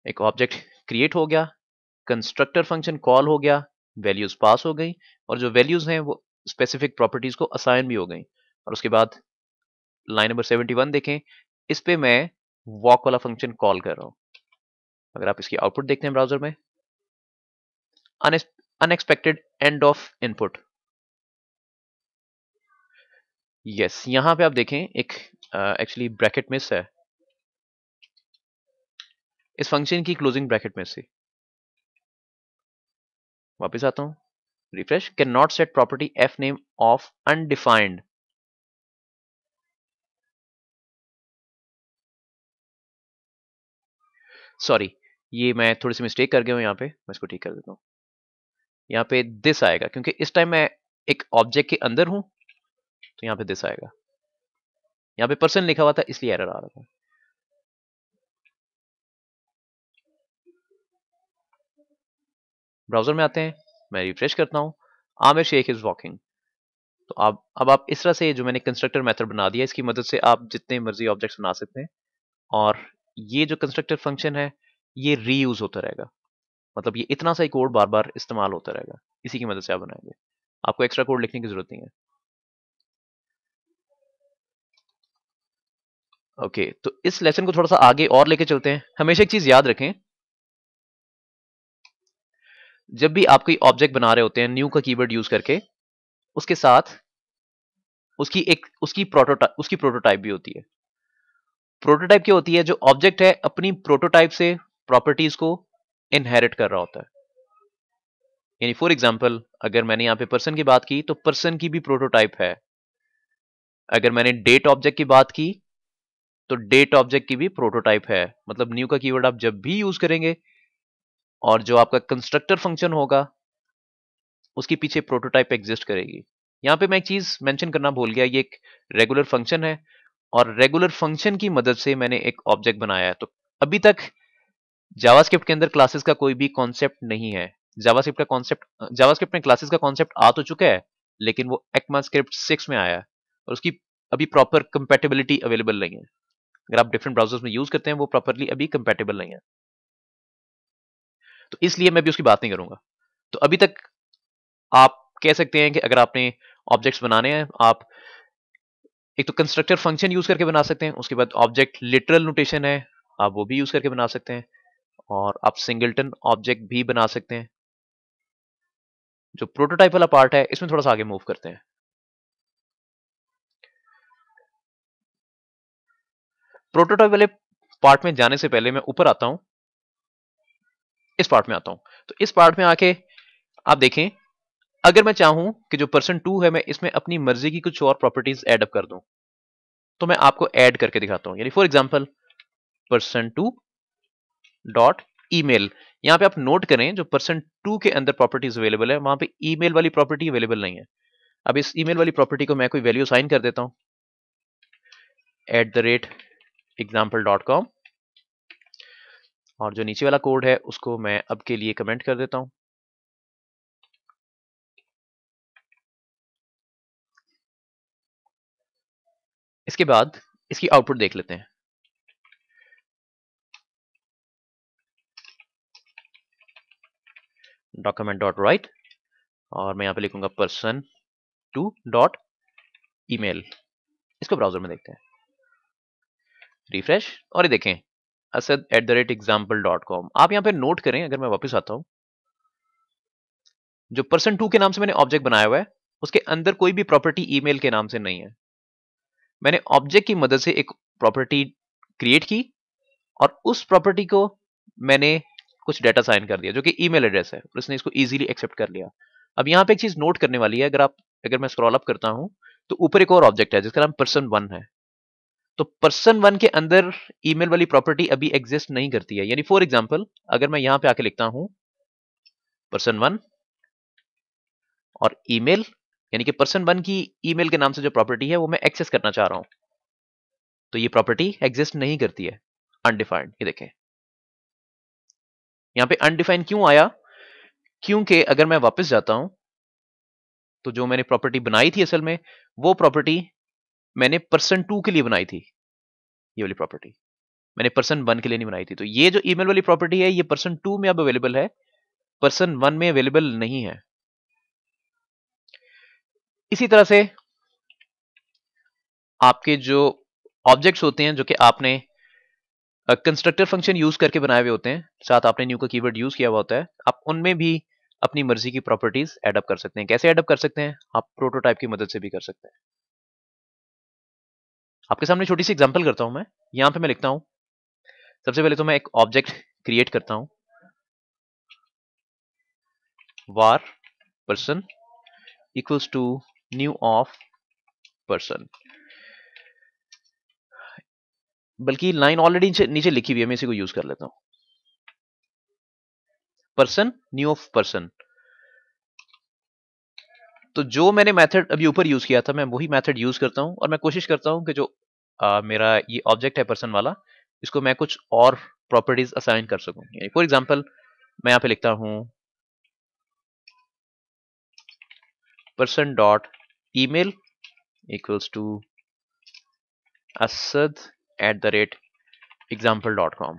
S1: एक ऑब्जेक्ट क्रिएट हो गया कंस्ट्रक्टर फंक्शन कॉल हो गया वैल्यूज पास हो गई और जो वैल्यूज हैं वो स्पेसिफिक प्रॉपर्टीज को असाइन भी हो गई और उसके बाद लाइन नंबर 71 देखें इस पे मैं वॉक वाला फंक्शन कॉल कर रहा हूं अगर आप इसकी आउटपुट देखते हैं ब्राउजर में unexpected end of input yes yes, पे आप देखें एक एक्चुअली ब्रैकेट मिस है इस फंक्शन की क्लोजिंग ब्रैकेट में से वापस आता हूं refresh can not set property F name of undefined sorry ये मैं थोड़ी सी मिस्टेक कर गया हूं यहां पे मैं इसको ठीक कर देता हूं यहां पे दिस आएगा क्योंकि इस टाइम मैं एक ऑब्जेक्ट के अंदर हूं तो यहां पे दिस आएगा यहां पे पर्सन लिखा हुआ था इसलिए एरर आ रहा था ब्राउजर में आते हैं मैं रिफ्रेश करता हूं आमिर शेख इज वॉकिंग तो आप अब आप इस तरह से जो मैंने कंस्ट्रक्टर मेथड बना दिया इसकी मदद से आप जितने मर्जी ऑब्जेक्ट्स बना सकते हैं और ये जो कंस्ट्रक्टर फंक्शन है ये रीयूज होता रहेगा मतलब ये इतना सा ही कोड बार बार इस्तेमाल होता रहेगा इसी की मदद से आप बनाएंगे आपको एक्स्ट्रा कोड लिखने की जरूरत नहीं है ओके okay, तो इस लेसन को थोड़ा सा आगे और लेके चलते हैं हमेशा एक चीज याद रखें जब भी आप कोई ऑब्जेक्ट बना रहे होते हैं न्यू का कीवर्ड यूज करके उसके साथ उसकी एक उसकी प्रोटोटाइप उसकी प्रोटोटाइप भी होती है प्रोटोटाइप क्या होती है जो ऑब्जेक्ट है अपनी प्रोटोटाइप से प्रॉपर्टीज को इनहेरिट कर रहा होता है यानी फॉर एग्जाम्पल अगर मैंने यहां पे पर्सन की बात की तो पर्सन की भी प्रोटोटाइप है अगर मैंने डेट ऑब्जेक्ट की बात की तो डेट ऑब्जेक्ट की भी प्रोटोटाइप है मतलब न्यू का कीवर्ड आप जब भी यूज करेंगे और जो आपका कंस्ट्रक्टर फंक्शन होगा उसके पीछे प्रोटोटाइप एग्जिस्ट करेगी यहां पे मैं एक चीज मेंशन करना भूल गया ये एक रेगुलर फंक्शन है और रेगुलर फंक्शन की मदद से मैंने एक ऑब्जेक्ट बनाया है तो अभी तक जावास्क्रिप्ट के अंदर क्लासेस का कोई भी कॉन्सेप्ट नहीं है जावास्क्रिप्ट का कॉन्सेप्ट जावास्क्रिप्ट में क्लासेस का कॉन्सेप्ट आ तो चुका है लेकिन वो एक्मा स्क्रिप्ट सिक्स में आया है और उसकी अभी प्रॉपर कंपेटेबिलिटी अवेलेबल नहीं है अगर आप डिफरेंट ब्राउजर्स में यूज करते हैं वो प्रॉपरली अभी कंपेटेबल नहीं है तो इसलिए मैं भी उसकी बात नहीं करूंगा तो अभी तक आप कह सकते हैं कि अगर आपने ऑब्जेक्ट्स बनाने हैं आप एक तो कंस्ट्रक्टर फंक्शन यूज करके बना सकते हैं उसके बाद ऑब्जेक्ट लिटरल नोटेशन है आप वो भी यूज करके बना सकते हैं और आप सिंगल्टन ऑब्जेक्ट भी बना सकते हैं जो प्रोटोटाइप वाला पार्ट है इसमें थोड़ा सा आगे मूव करते हैं प्रोटोटाइप वाले पार्ट में जाने से पहले मैं ऊपर आता हूं इस पार्ट में आता हूं तो इस पार्ट में आके आप देखें अगर मैं चाहूं कि जो पर्सन टू है मैं इसमें अपनी मर्जी की कुछ और प्रॉपर्टीज एड अप कर दूं तो मैं आपको ऐड करके दिखाता हूं यानी for example person two dot email यहां पे आप नोट करें जो पर्सन टू के अंदर प्रॉपर्टीज अवेलेबल है वहां पे ईमेल वाली प्रॉपर्टी अवेलेबल नहीं है अब इस ईमेल वाली प्रॉपर्टी को मैं कोई वैल्यू साइन कर देता हूं एट द रेट एग्जाम्पल और जो नीचे वाला कोड है उसको मैं अब के लिए कमेंट कर देता हूं इसके बाद इसकी आउटपुट देख लेते हैं डॉक्यूमेंट डॉट राइट और मैं यहां पे लिखूंगा पर्सन टू डॉट ईमेल इसको ब्राउजर में देखते हैं रिफ्रेश और ये देखें Asad at the rate example dot com आप यहाँ पे नोट करें अगर मैं वापस आता हूं जो पर्सन टू के नाम से मैंने ऑब्जेक्ट बनाया हुआ है उसके अंदर कोई भी प्रॉपर्टी ईमेल के नाम से नहीं है मैंने ऑब्जेक्ट की मदद से एक प्रॉपर्टी क्रिएट की और उस प्रॉपर्टी को मैंने कुछ डाटा साइन कर दिया जो कि ईमेल एड्रेस है और उसने इसको इजीली एक्सेप्ट कर लिया अब यहाँ पे एक चीज नोट करने वाली है अगर आप अगर मैं स्क्रॉल अप करता हूँ तो ऊपर एक और ऑब्जेक्ट है जिसका नाम पर्सन वन है तो पर्सन वन के अंदर ईमेल वाली प्रॉपर्टी अभी एग्जिस्ट नहीं करती है यानी फॉर एग्जाम्पल अगर मैं यहां पे आके लिखता हूं पर्सन वन और ईमेल यानी कि पर्सन वन की ईमेल के नाम से जो प्रॉपर्टी है वो मैं एक्सेस करना चाह रहा हूं तो ये प्रॉपर्टी एग्जिस्ट नहीं करती है अनडिफाइंड ये देखें यहां पे अनडिफाइंड क्यों आया क्योंकि अगर मैं वापस जाता हूं तो जो मैंने प्रॉपर्टी बनाई थी असल में वो प्रॉपर्टी मैंने पर्सन टू के लिए बनाई थी ये वाली प्रॉपर्टी मैंने पर्सन वन के लिए नहीं बनाई थी तो ये जो ईमेल वाली प्रॉपर्टी है ये पर्सन टू में अब अवेलेबल है पर्सन वन में अवेलेबल नहीं है इसी तरह से आपके जो ऑब्जेक्ट्स होते हैं जो कि आपने कंस्ट्रक्टर फंक्शन यूज करके बनाए हुए होते हैं साथ आपने न्यू का कीवर्ड यूज किया हुआ होता है आप उनमें भी अपनी मर्जी की प्रॉपर्टीज एडअप कर सकते हैं कैसे एडअप कर सकते हैं आप प्रोटोटाइप की मदद से भी कर सकते हैं आपके सामने छोटी सी एग्जाम्पल करता हूं मैं यहां पे मैं लिखता हूं सबसे पहले तो मैं एक ऑब्जेक्ट क्रिएट करता हूं var person equals to new of person बल्कि लाइन ऑलरेडी नीचे, नीचे लिखी हुई है मैं इसी को यूज कर लेता हूं पर्सन न्यू ऑफ पर्सन तो जो मैंने मेथड अभी ऊपर यूज किया था मैं वही मेथड यूज करता हूं और मैं कोशिश करता हूं कि जो आ, मेरा ये ऑब्जेक्ट है पर्सन वाला इसको मैं कुछ और प्रॉपर्टीज असाइन कर सकूं फॉर एग्जाम्पल मैं यहाँ पे लिखता हूँ person dot email equals to Asad at the rate example dot com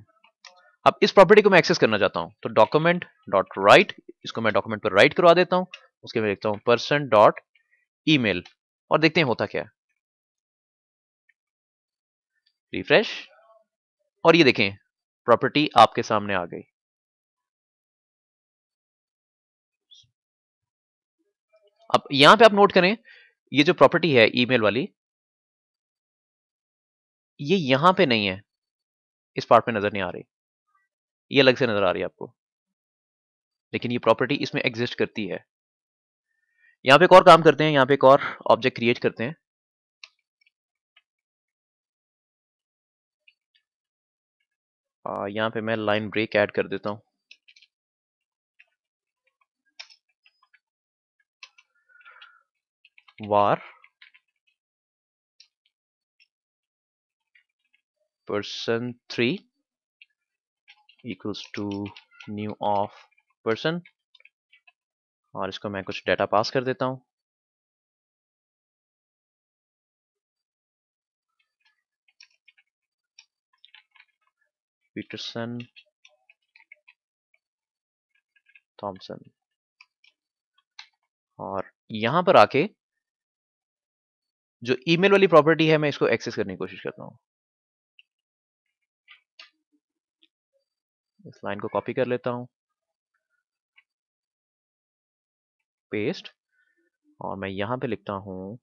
S1: अब इस प्रॉपर्टी को मैं एक्सेस करना चाहता हूँ तो डॉक्यूमेंट डॉट राइट इसको मैं डॉक्यूमेंट पर राइट करवा देता हूँ उसके मैं लिखता हूँ पर्सन डॉट ई और देखते हैं होता क्या है रिफ्रेश और ये देखें प्रॉपर्टी आपके सामने आ गई अब यहां पे आप नोट करें ये जो प्रॉपर्टी है ईमेल वाली ये यहां पे नहीं है इस पार्ट पे नजर नहीं आ रही ये अलग से नजर आ रही है आपको लेकिन ये प्रॉपर्टी इसमें एग्जिस्ट करती है यहां पे एक और काम करते हैं यहां पे एक और ऑब्जेक्ट क्रिएट करते हैं यहाँ पे मैं लाइन ब्रेक ऐड कर देता हूँ var person three equals to new of person और इसको मैं कुछ डेटा पास कर देता हूँ Peterson थॉमसन और यहां पर आके जो ईमेल वाली प्रॉपर्टी है मैं इसको एक्सेस करने की कोशिश करता हूं इस लाइन को कॉपी कर लेता हूं पेस्ट और मैं यहां पे लिखता हूं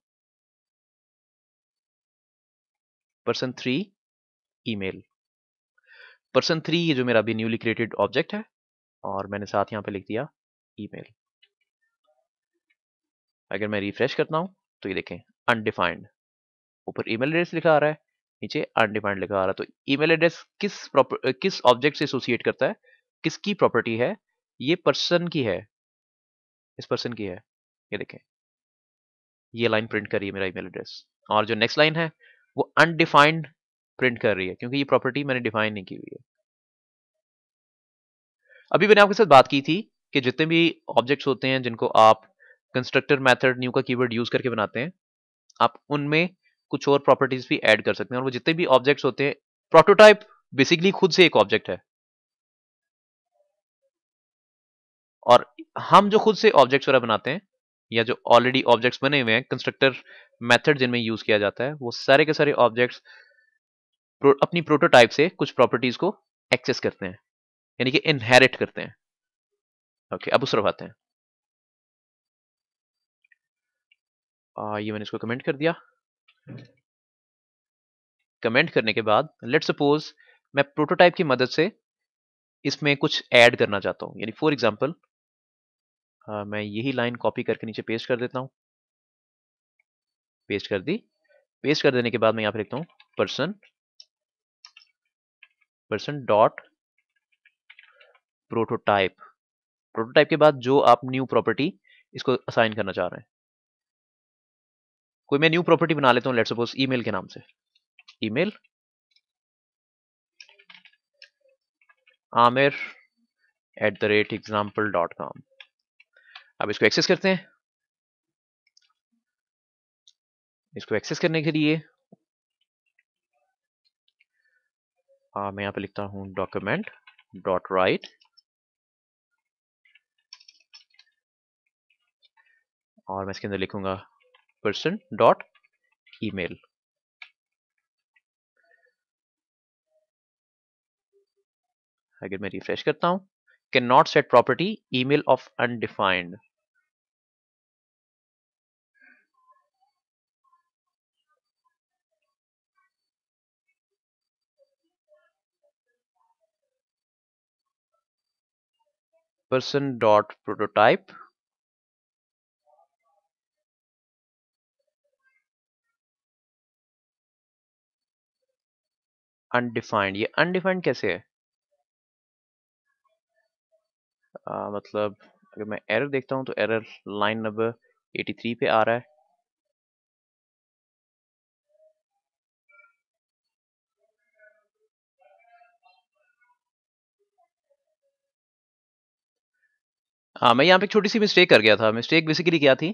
S1: person three email person three ये जो मेरा अभी न्यूली क्रिएटेड ऑब्जेक्ट है और मैंने साथ यहाँ पे लिख दिया ईमेल अगर मैं रिफ्रेश करता हूँ तो ये देखें अनडिफाइंड ऊपर ईमेल एड्रेस लिखा आ रहा है नीचे अनडिफाइंड लिखा आ रहा है तो ईमेल एड्रेस किस किस ऑब्जेक्ट से एसोसिएट करता है किसकी प्रॉपर्टी है ये पर्सन की है इस पर्सन की है ये देखें ये लाइन प्रिंट करिए मेरा ईमेल एड्रेस और जो नेक्स्ट लाइन है वो अनडिफाइंड प्रिंट कर रही है क्योंकि ये प्रॉपर्टी मैंने डिफाइन नहीं की हुई है अभी मैंने आपके साथ बात की थी कि जितने भी ऑब्जेक्ट्स होते हैं जिनको आप कंस्ट्रक्टर मेथड न्यू का कीवर्ड यूज करके बनाते हैं आप उनमें कुछ और प्रॉपर्टीज भी ऐड कर सकते हैं और वो जितने भी ऑब्जेक्ट्स होते हैं प्रोटोटाइप बेसिकली खुद से एक ऑब्जेक्ट है और हम जो खुद से ऑब्जेक्ट्स वगैरह बनाते हैं या जो ऑलरेडी ऑब्जेक्ट्स बने हुए हैं कंस्ट्रक्टर मेथड जिनमें यूज किया जाता है वो सारे के सारे ऑब्जेक्ट्स अपनी प्रोटोटाइप से कुछ प्रॉपर्टीज को एक्सेस करते हैं यानी कि इनहेरिट करते हैं ओके अब उस तरफ आते हैं आ, ये मैंने इसको कमेंट कर दिया कमेंट करने के बाद लेट सपोज मैं प्रोटोटाइप की मदद से इसमें कुछ ऐड करना चाहता हूं यानी फॉर एग्जांपल मैं यही लाइन कॉपी करके नीचे पेस्ट कर देता हूं पेस्ट कर दी पेस्ट कर देने के बाद मैं यहां पर लिखता हूँ person percent dot prototype prototype के बाद जो आप न्यू प्रॉपर्टी इसको असाइन करना चाह रहे हैं कोई मैं न्यू प्रॉपर्टी बना लेता हूं लेट सपोज ईमेल के नाम से email Aamir at the rate example dot com अब इसको एक्सेस करते हैं इसको एक्सेस करने के लिए आ, मैं यहाँ पे लिखता हूँ डॉक्यूमेंट डॉट राइट और मैं इसके अंदर लिखूंगा पर्सन डॉट ईमेल अगर मैं रिफ्रेश करता हूँ can not set property email of undefined person dot prototype undefined ये undefined कैसे है आ, मतलब अगर मैं एरर देखता हूँ तो एरर लाइन नंबर 83 पे आ रहा है हाँ मैं यहाँ पे छोटी सी मिस्टेक कर गया था मिस्टेक बेसिकली क्या थी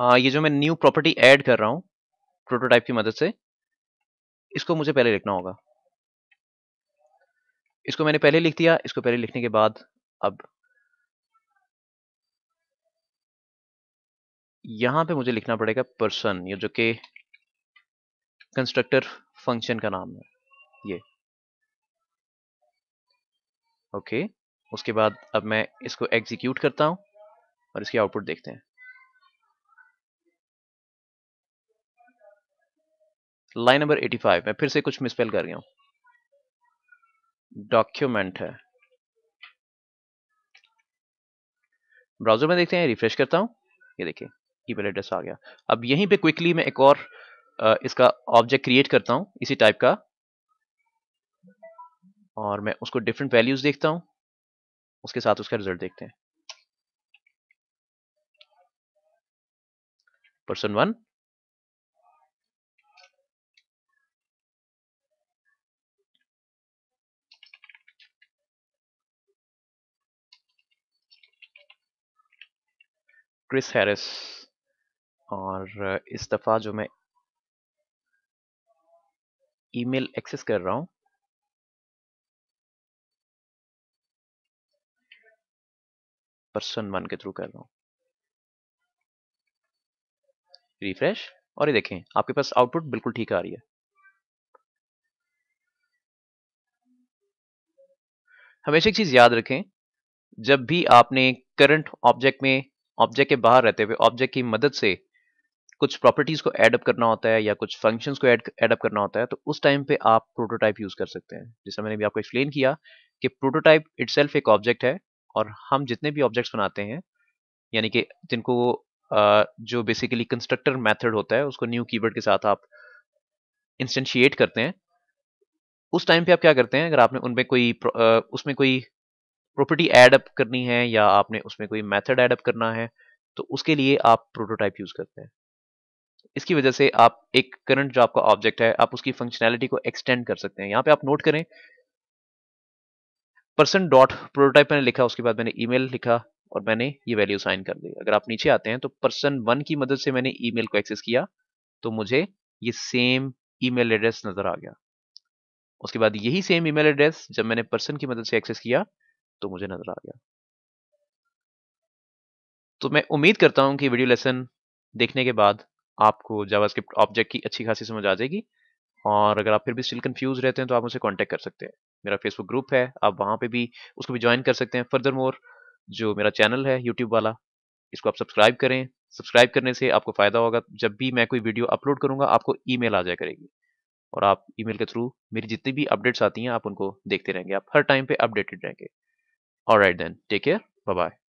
S1: आ, ये जो मैं न्यू प्रॉपर्टी ऐड कर रहा हूँ प्रोटोटाइप की मदद से इसको मुझे पहले लिखना होगा इसको मैंने पहले लिख दिया इसको पहले लिखने के बाद अब यहां पे मुझे लिखना पड़ेगा पर्सन ये जो कि कंस्ट्रक्टर फंक्शन का नाम है ये ओके okay. उसके बाद अब मैं इसको एग्जीक्यूट करता हूं और इसकी आउटपुट देखते हैं लाइन नंबर 85 मैं फिर से कुछ मिसपेल कर गया हूं डॉक्यूमेंट है ब्राउजर में देखते हैं रिफ्रेश करता हूं ये देखिए ईमेल एड्रेस आ गया अब यहीं पे क्विकली मैं एक और इसका ऑब्जेक्ट क्रिएट करता हूं इसी टाइप का और मैं उसको डिफरेंट वैल्यूज देखता हूं उसके साथ उसका रिजल्ट देखते हैं पर्सन वन क्रिस हैरिस और इस दफ़ा जो मैं ईमेल एक्सेस कर रहा हूं पर्सन वन के थ्रू कर रहा हूं रिफ्रेश और ये देखें आपके पास आउटपुट बिल्कुल ठीक आ रही है हमेशा एक चीज़ याद रखें जब भी आपने करंट ऑब्जेक्ट में ऑब्जेक्ट के बाहर रहते हुए ऑब्जेक्ट की मदद से कुछ प्रॉपर्टीज को एडअप करना होता है या कुछ फंक्शंस को एडअप करना होता है तो उस टाइम पे आप प्रोटोटाइप यूज कर सकते हैं जैसे मैंने भी आपको एक्सप्लेन किया कि प्रोटोटाइप इट एक ऑब्जेक्ट है और हम जितने भी ऑब्जेक्ट्स बनाते हैं यानी कि जिनको जो बेसिकली कंस्ट्रक्टर मेथड होता है उसको न्यू कीवर्ड के साथ आप इंस्टेंशिएट करते हैं उस टाइम पे आप क्या करते हैं अगर आपने उनमें कोई उसमें कोई प्रॉपर्टी एड अप करनी है या आपने उसमें कोई मेथड एडअप अप करना है तो उसके लिए आप प्रोटोटाइप यूज़ करते हैं इसकी वजह से आप एक करंट जो आपका ऑब्जेक्ट है आप उसकी फंक्शनैलिटी को एक्सटेंड कर सकते हैं यहाँ पे आप नोट करें परसेंट डॉट प्रोटोटाइप मैंने लिखा उसके बाद मैंने ईमेल लिखा और मैंने ये वैल्यू साइन कर दी अगर आप नीचे आते हैं तो पर्सन वन की मदद से मैंने ईमेल को एक्सेस किया तो मुझे ये सेम ईमेल एड्रेस नजर आ गया उसके बाद यही सेम ईमेल एड्रेस जब मैंने पर्सन की मदद से एक्सेस किया तो मुझे नजर आ गया तो मैं उम्मीद करता हूं कि वीडियो लेसन देखने के बाद आपको जावास्क्रिप्ट ऑब्जेक्ट की अच्छी खासी समझ आ जाएगी और अगर आप फिर भी स्टिल कंफ्यूज रहते हैं तो आप मुझे कांटेक्ट कर सकते हैं मेरा फेसबुक ग्रुप है आप वहाँ पे भी उसको भी ज्वाइन कर सकते हैं फर्दर मोर जो मेरा चैनल है यूट्यूब वाला इसको आप सब्सक्राइब करें सब्सक्राइब करने से आपको फ़ायदा होगा जब भी मैं कोई वीडियो अपलोड करूँगा आपको ईमेल आ जाए करेगी और आप ईमेल के थ्रू मेरी जितनी भी अपडेट्स आती हैं आप उनको देखते रहेंगे आप हर टाइम पे अपडेटेड रहेंगे all right then take care bye bye